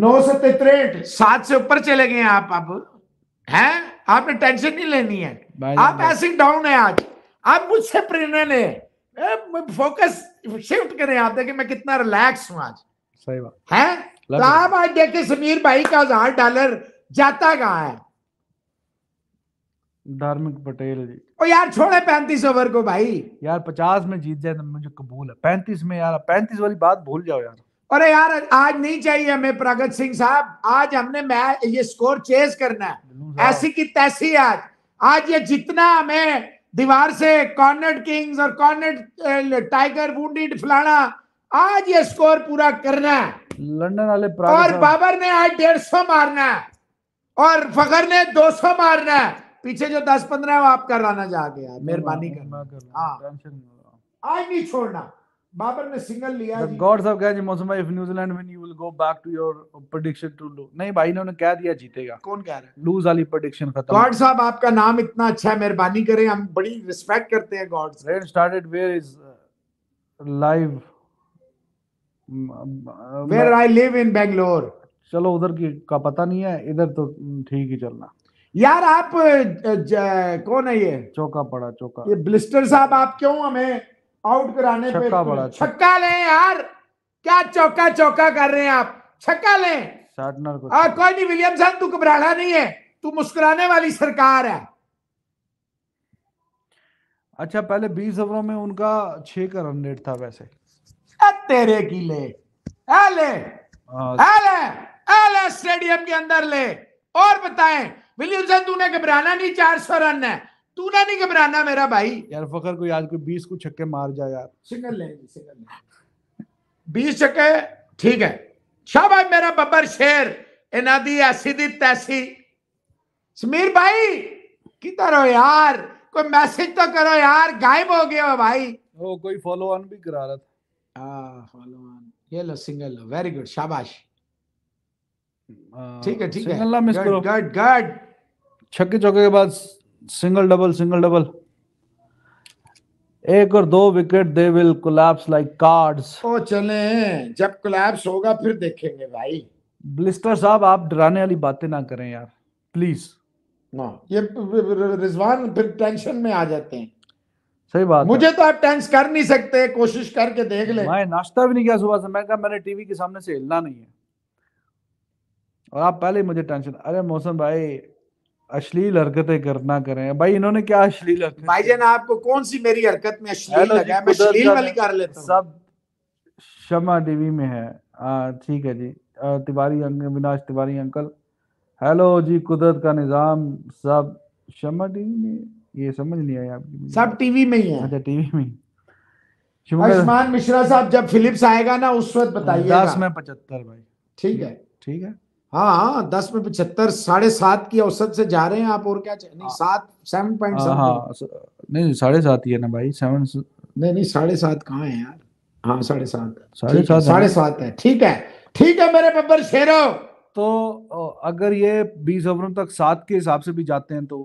नौ से तिरसठ सात से ऊपर चले गए आप अब हैं आपने टेंशन नहीं लेनी है आप ऐसे डाउन है आज आप मुझसे प्रेरणा ले फोकस शिफ्ट करें आप देखिए मैं कितना रिलैक्स हूं आज सही बात है साहब आज देखे समीर भाई का हजार डॉलर जाता कहाँ है धार्मिक पटेल जी ओ यार छोड़े पैंतीस ओवर को भाई यार पचास में जीत जाए तो मुझे कबूल है पैंतीस में यार पैंतीस वाली बात भूल जाओ यार अरे यार आज नहीं चाहिए हमें प्रगत सिंह साहब आज हमने मैं ये स्कोर चेज करना है ऐसी की तैसी आज आज ये जितना हमें दीवार से कॉर्नर किंग्स और कॉर्नर टाइगर वूडेड फलाना आज ये स्कोर पूरा करना है लंदन वाले और बाबर ने आज डेढ़ सौ मारना है और फखर ने दो सौ मारना है पीछे जो दस पंद्रह है वो आपका राना जा गया मेहरबानी करना हाँ। आज नहीं छोड़ना बाबर ने सिंगल लिया मौसम भाई if New Zealand win you will go back to your prediction to नहीं भाई इन्होंने कह दिया जीतेगा कौन कह रहा है लूज वाली प्रेडिक्शन खत्म गॉड साहब आपका नाम इतना अच्छा है मेहरबानी करें हम बड़ी रिस्पेक्ट करते हैं started where is live where I live in Bangalore चलो उधर की का पता नहीं है इधर तो ठीक ही चलना यार आप ज, कौन है ये चौका पड़ा चौका ये ब्लिस्टर साहब आप क्यों हमें आउट कराने छक्का पे बड़ा छक्का लें यार क्या चौका चौका कर रहे हैं आप छक्का लें शार्टनर को और कोई नहीं विलियम साहब तू घबराना नहीं है तू मुस्कुराने वाली सरकार है अच्छा पहले बीस ओवरों में उनका छह का रन रेट था वैसे तेरे की ले ले ले ले स्टेडियम के अंदर ले और बताए विलियमसन तूने घबराना नहीं चार सौ रन है तूने नहीं घबराना मेरा भाई यार फकर को याद कोई बीस को छक्के मार जाए यार सिंगल ले सिंगल ले बीस छक्के ठीक है शाह भाई मेरा बब्बर शेर इना दी ऐसी दी तैसी समीर भाई किधर हो यार कोई मैसेज तो करो यार गायब हो गया भाई वो कोई फॉलो ऑन भी करा रहा था Ah, hmm, ठीक है uh, ठीक है सिंगल मिस करो गुड गुड छक्के चौके के बाद सिंगल डबल सिंगल डबल एक और दो wicket they will collapse like cards ओ चले जब कोलैप्स होगा फिर देखेंगे भाई ब्लिस्टर साहब आप डराने वाली बातें ना करें यार प्लीज ना ये रिजवान फिर टेंशन में आ जाते हैं सही बात मुझे तो आप टेंस कर नहीं सकते कोशिश करके देख ले मैं नाश्ता भी नहीं किया सुबह से मैं कहा मैंने टीवी के सामने से हिलना नहीं है और आप पहले ही मुझे टेंशन अरे मौसम भाई अश्लील हरकतें करना करें भाई इन्होंने क्या अश्लील भाई जान आपको कौन सी मेरी हरकत में अश्लील लगा मैं अश्लील वाली कर लेता हूं सब शमा टीवी में है ठीक है जी तिवारी अंकल विनाश तिवारी अंकल हेलो जी कुदरत का निज़ाम सब शमा टीवी में ये समझ नहीं आया आपकी सब टीवी में ही है अच्छा टीवी में आयुष्मान मिश्रा साहब जब फिलिप्स आएगा ना उस वक्त बताइए दस में पचहत्तर भाई ठीक है ठीक है हाँ हाँ दस में पचहत्तर साढ़े सात की औसत से जा रहे हैं आप और क्या चाहिए नहीं हाँ। सात हाँ, हाँ, सेवन पॉइंट नहीं साढ़े सात ही है ना भाई सेवन नहीं नहीं साढ़े सात कहाँ है यार हाँ साढ़े सात साढ़े सात साढ़े सात है ठीक है ठीक है मेरे बब्बर शेरो तो अगर ये बीस ओवरों तक सात के हिसाब से भी जाते हैं तो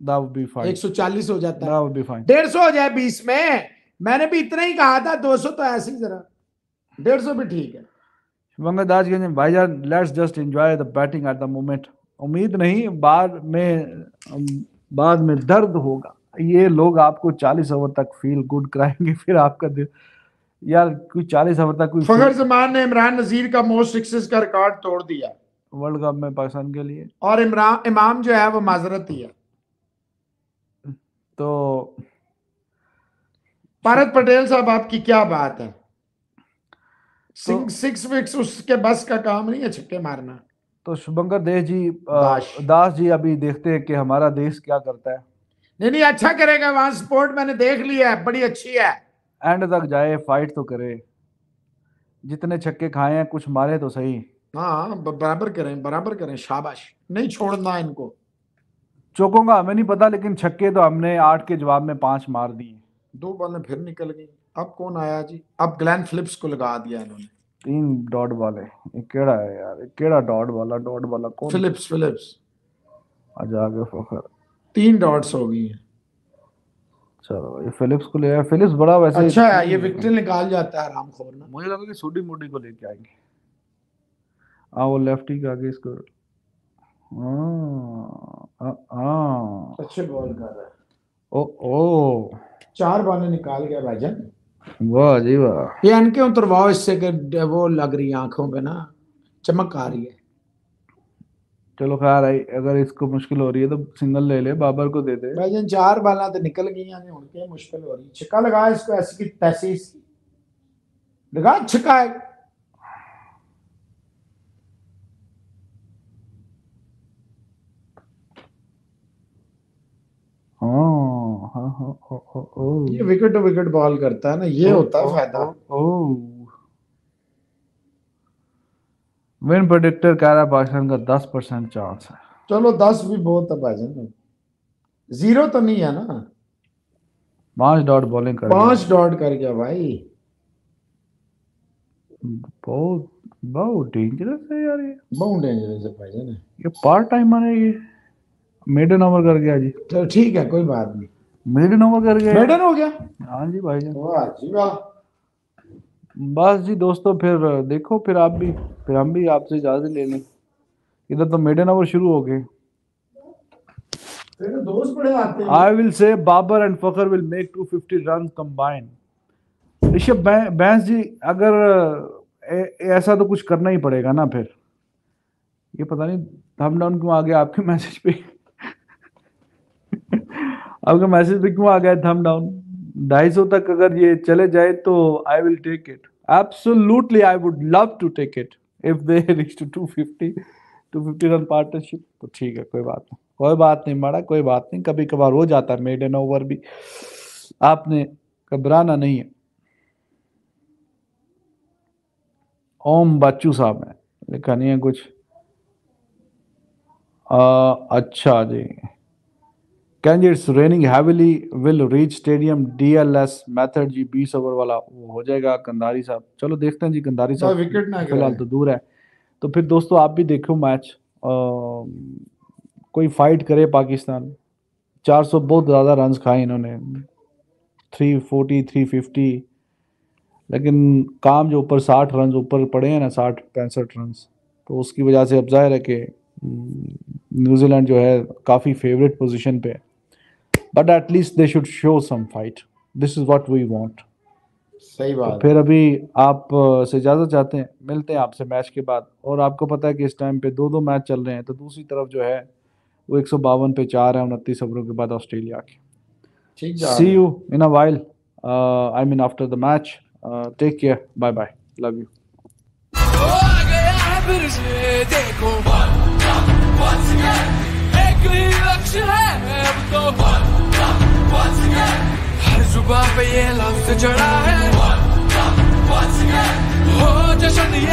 that would be fine 140 हो जाता that would be fine 150 हो जाए 20 में मैंने भी इतना ही कहा था 200 तो ऐसे ही जरा 150 भी ठीक है शिवंगा दास कहते हैं भाईजान let's just enjoy the batting at the moment उम्मीद नहीं बाद में बाद में दर्द होगा ये लोग आपको 40 ओवर तक फील गुड कराएंगे फिर आपका दिल यार कोई 40 ओवर तक कोई फखर जमान ने इमरान नजीर का मोस्ट सिक्सेस का रिकॉर्ड तोड़ दिया वर्ल्ड कप में पाकिस्तान के लिए और इमरान इमाम जो है वो माजरत ही है तो भारत पटेल साहब आपकी क्या बात है तो, सिक्स विक्स उसके बस का काम नहीं है छक्के मारना तो शुभंकर देश जी दास जी अभी देखते हैं कि हमारा देश क्या करता है नहीं नहीं अच्छा करेगा वहां स्पोर्ट मैंने देख लिया है बड़ी अच्छी है एंड तक जाए फाइट तो करे जितने छक्के खाए हैं कुछ मारे तो सही हाँ बराबर करें बराबर करें शाबाश नहीं छोड़ना इनको चौकों का हमें नहीं पता लेकिन छक्के तो हमने आठ के जवाब में पांच मार दिए दो बॉलें फिर निकल गई अब कौन आया जी अब ग्लैन फिलिप्स को लगा दिया इन्होंने तीन डॉट वाले केड़ा है यार केड़ा डॉट वाला डॉट वाला कौन फिलिप्स फिलिप्स आज आगे फखर तीन डॉट्स हो गई हैं चलो ये फिलिप्स को ले आया फिलिप्स बड़ा वैसे अच्छा है ये विकेट निकाल जाता है आराम खोर ना मुझे लगा कि सूडी मुडी को लेके आएंगे हाँ वो लेफ्ट ही आगे इसको हाँ, अच्छे बॉल कर रहा है ओ ओ चार बॉलें निकाल गया भाईजान वाह जी वाह ये इनके उतरवाओ इससे के वो लग रही है आंखों पे ना चमक आ रही है चलो खा रहा है अगर इसको मुश्किल हो रही है तो सिंगल ले ले बाबर को दे दे भाईजान चार बाला तो निकल गई हैं उनके मुश्किल हो रही है छक्का लगा इसको ऐसे की तैसी लगा छक्का है ये विकेट टू विकेट बॉल करता है ना ये होता है फायदा विन प्रोडिक्टर कह रहा पाकिस्तान का दस परसेंट चांस है चलो दस भी बहुत है भाईजान जीरो तो नहीं है ना पांच डॉट बॉलिंग कर पांच डॉट कर गया भाई बहुत बहुत डेंजरस है यार ये बहुत डेंजरस है भाईजान ये पार्ट टाइम है ये मिड ओवर कर गया जी चलो ठीक है कोई बात नहीं मेडन ओवर कर गए मेडन हो गया हाँ जी भाई जान बस जी दोस्तों फिर देखो फिर आप भी फिर हम भी आपसे इजाजत ले लें इधर तो मेडन ओवर शुरू हो गए I will say Babar and Fakhar will make 250 run combined Rishabh Bains ji अगर ऐसा तो कुछ करना ही पड़ेगा ना फिर ये पता नहीं थम डाउन क्यों आ गया आपके मैसेज पे आपका मैसेज भी क्यों आ गया थम डाउन ढाई सौ तक अगर ये चले जाए तो I will take it absolutely I would love to take it if they reach to two fifty two fifty run partnership तो ठीक है कोई बात नहीं कोई बात नहीं माड़ा कोई बात नहीं कभी कभार हो जाता है मेड एन ओवर भी आपने घबराना नहीं है ओम बच्चू साहब है लिखा नहीं है कुछ आ, अच्छा जी candidates raining heavily will reach stadium DLS method जी बीस ओवर वाला वो हो जाएगा कंदारी साहब चलो देखते हैं जी कंदारी साहब विकेट हाँ, ना फिलहाल तो दूर है तो फिर दोस्तों आप भी देखो मैच आ, कोई फाइट करे पाकिस्तान 400 बहुत ज़्यादा रन खाए इन्होंने 340 350 लेकिन काम जो ऊपर 60 रन ऊपर पड़े हैं ना साठ पैंसठ रन तो उसकी वजह से अब जाहिर है कि हम्म, न्यूजीलैंड जो है काफ़ी फेवरेट पोजीशन पे है but at least they should show some fight this is what we want सही तो बात तो फिर अभी आप से इजाजत चाहते हैं मिलते हैं आपसे मैच के बाद और आपको पता है कि इस टाइम पे दो दो मैच चल रहे हैं तो दूसरी तरफ जो है वो एक पे चार है उनतीस ओवरों के बाद ऑस्ट्रेलिया के ठीक see you in a while I mean after the match take care bye bye love you देखो once again, एक ही लक्ष्य है को हर सुबह पे ये लफ्ज चढ़ा है हो जशन ये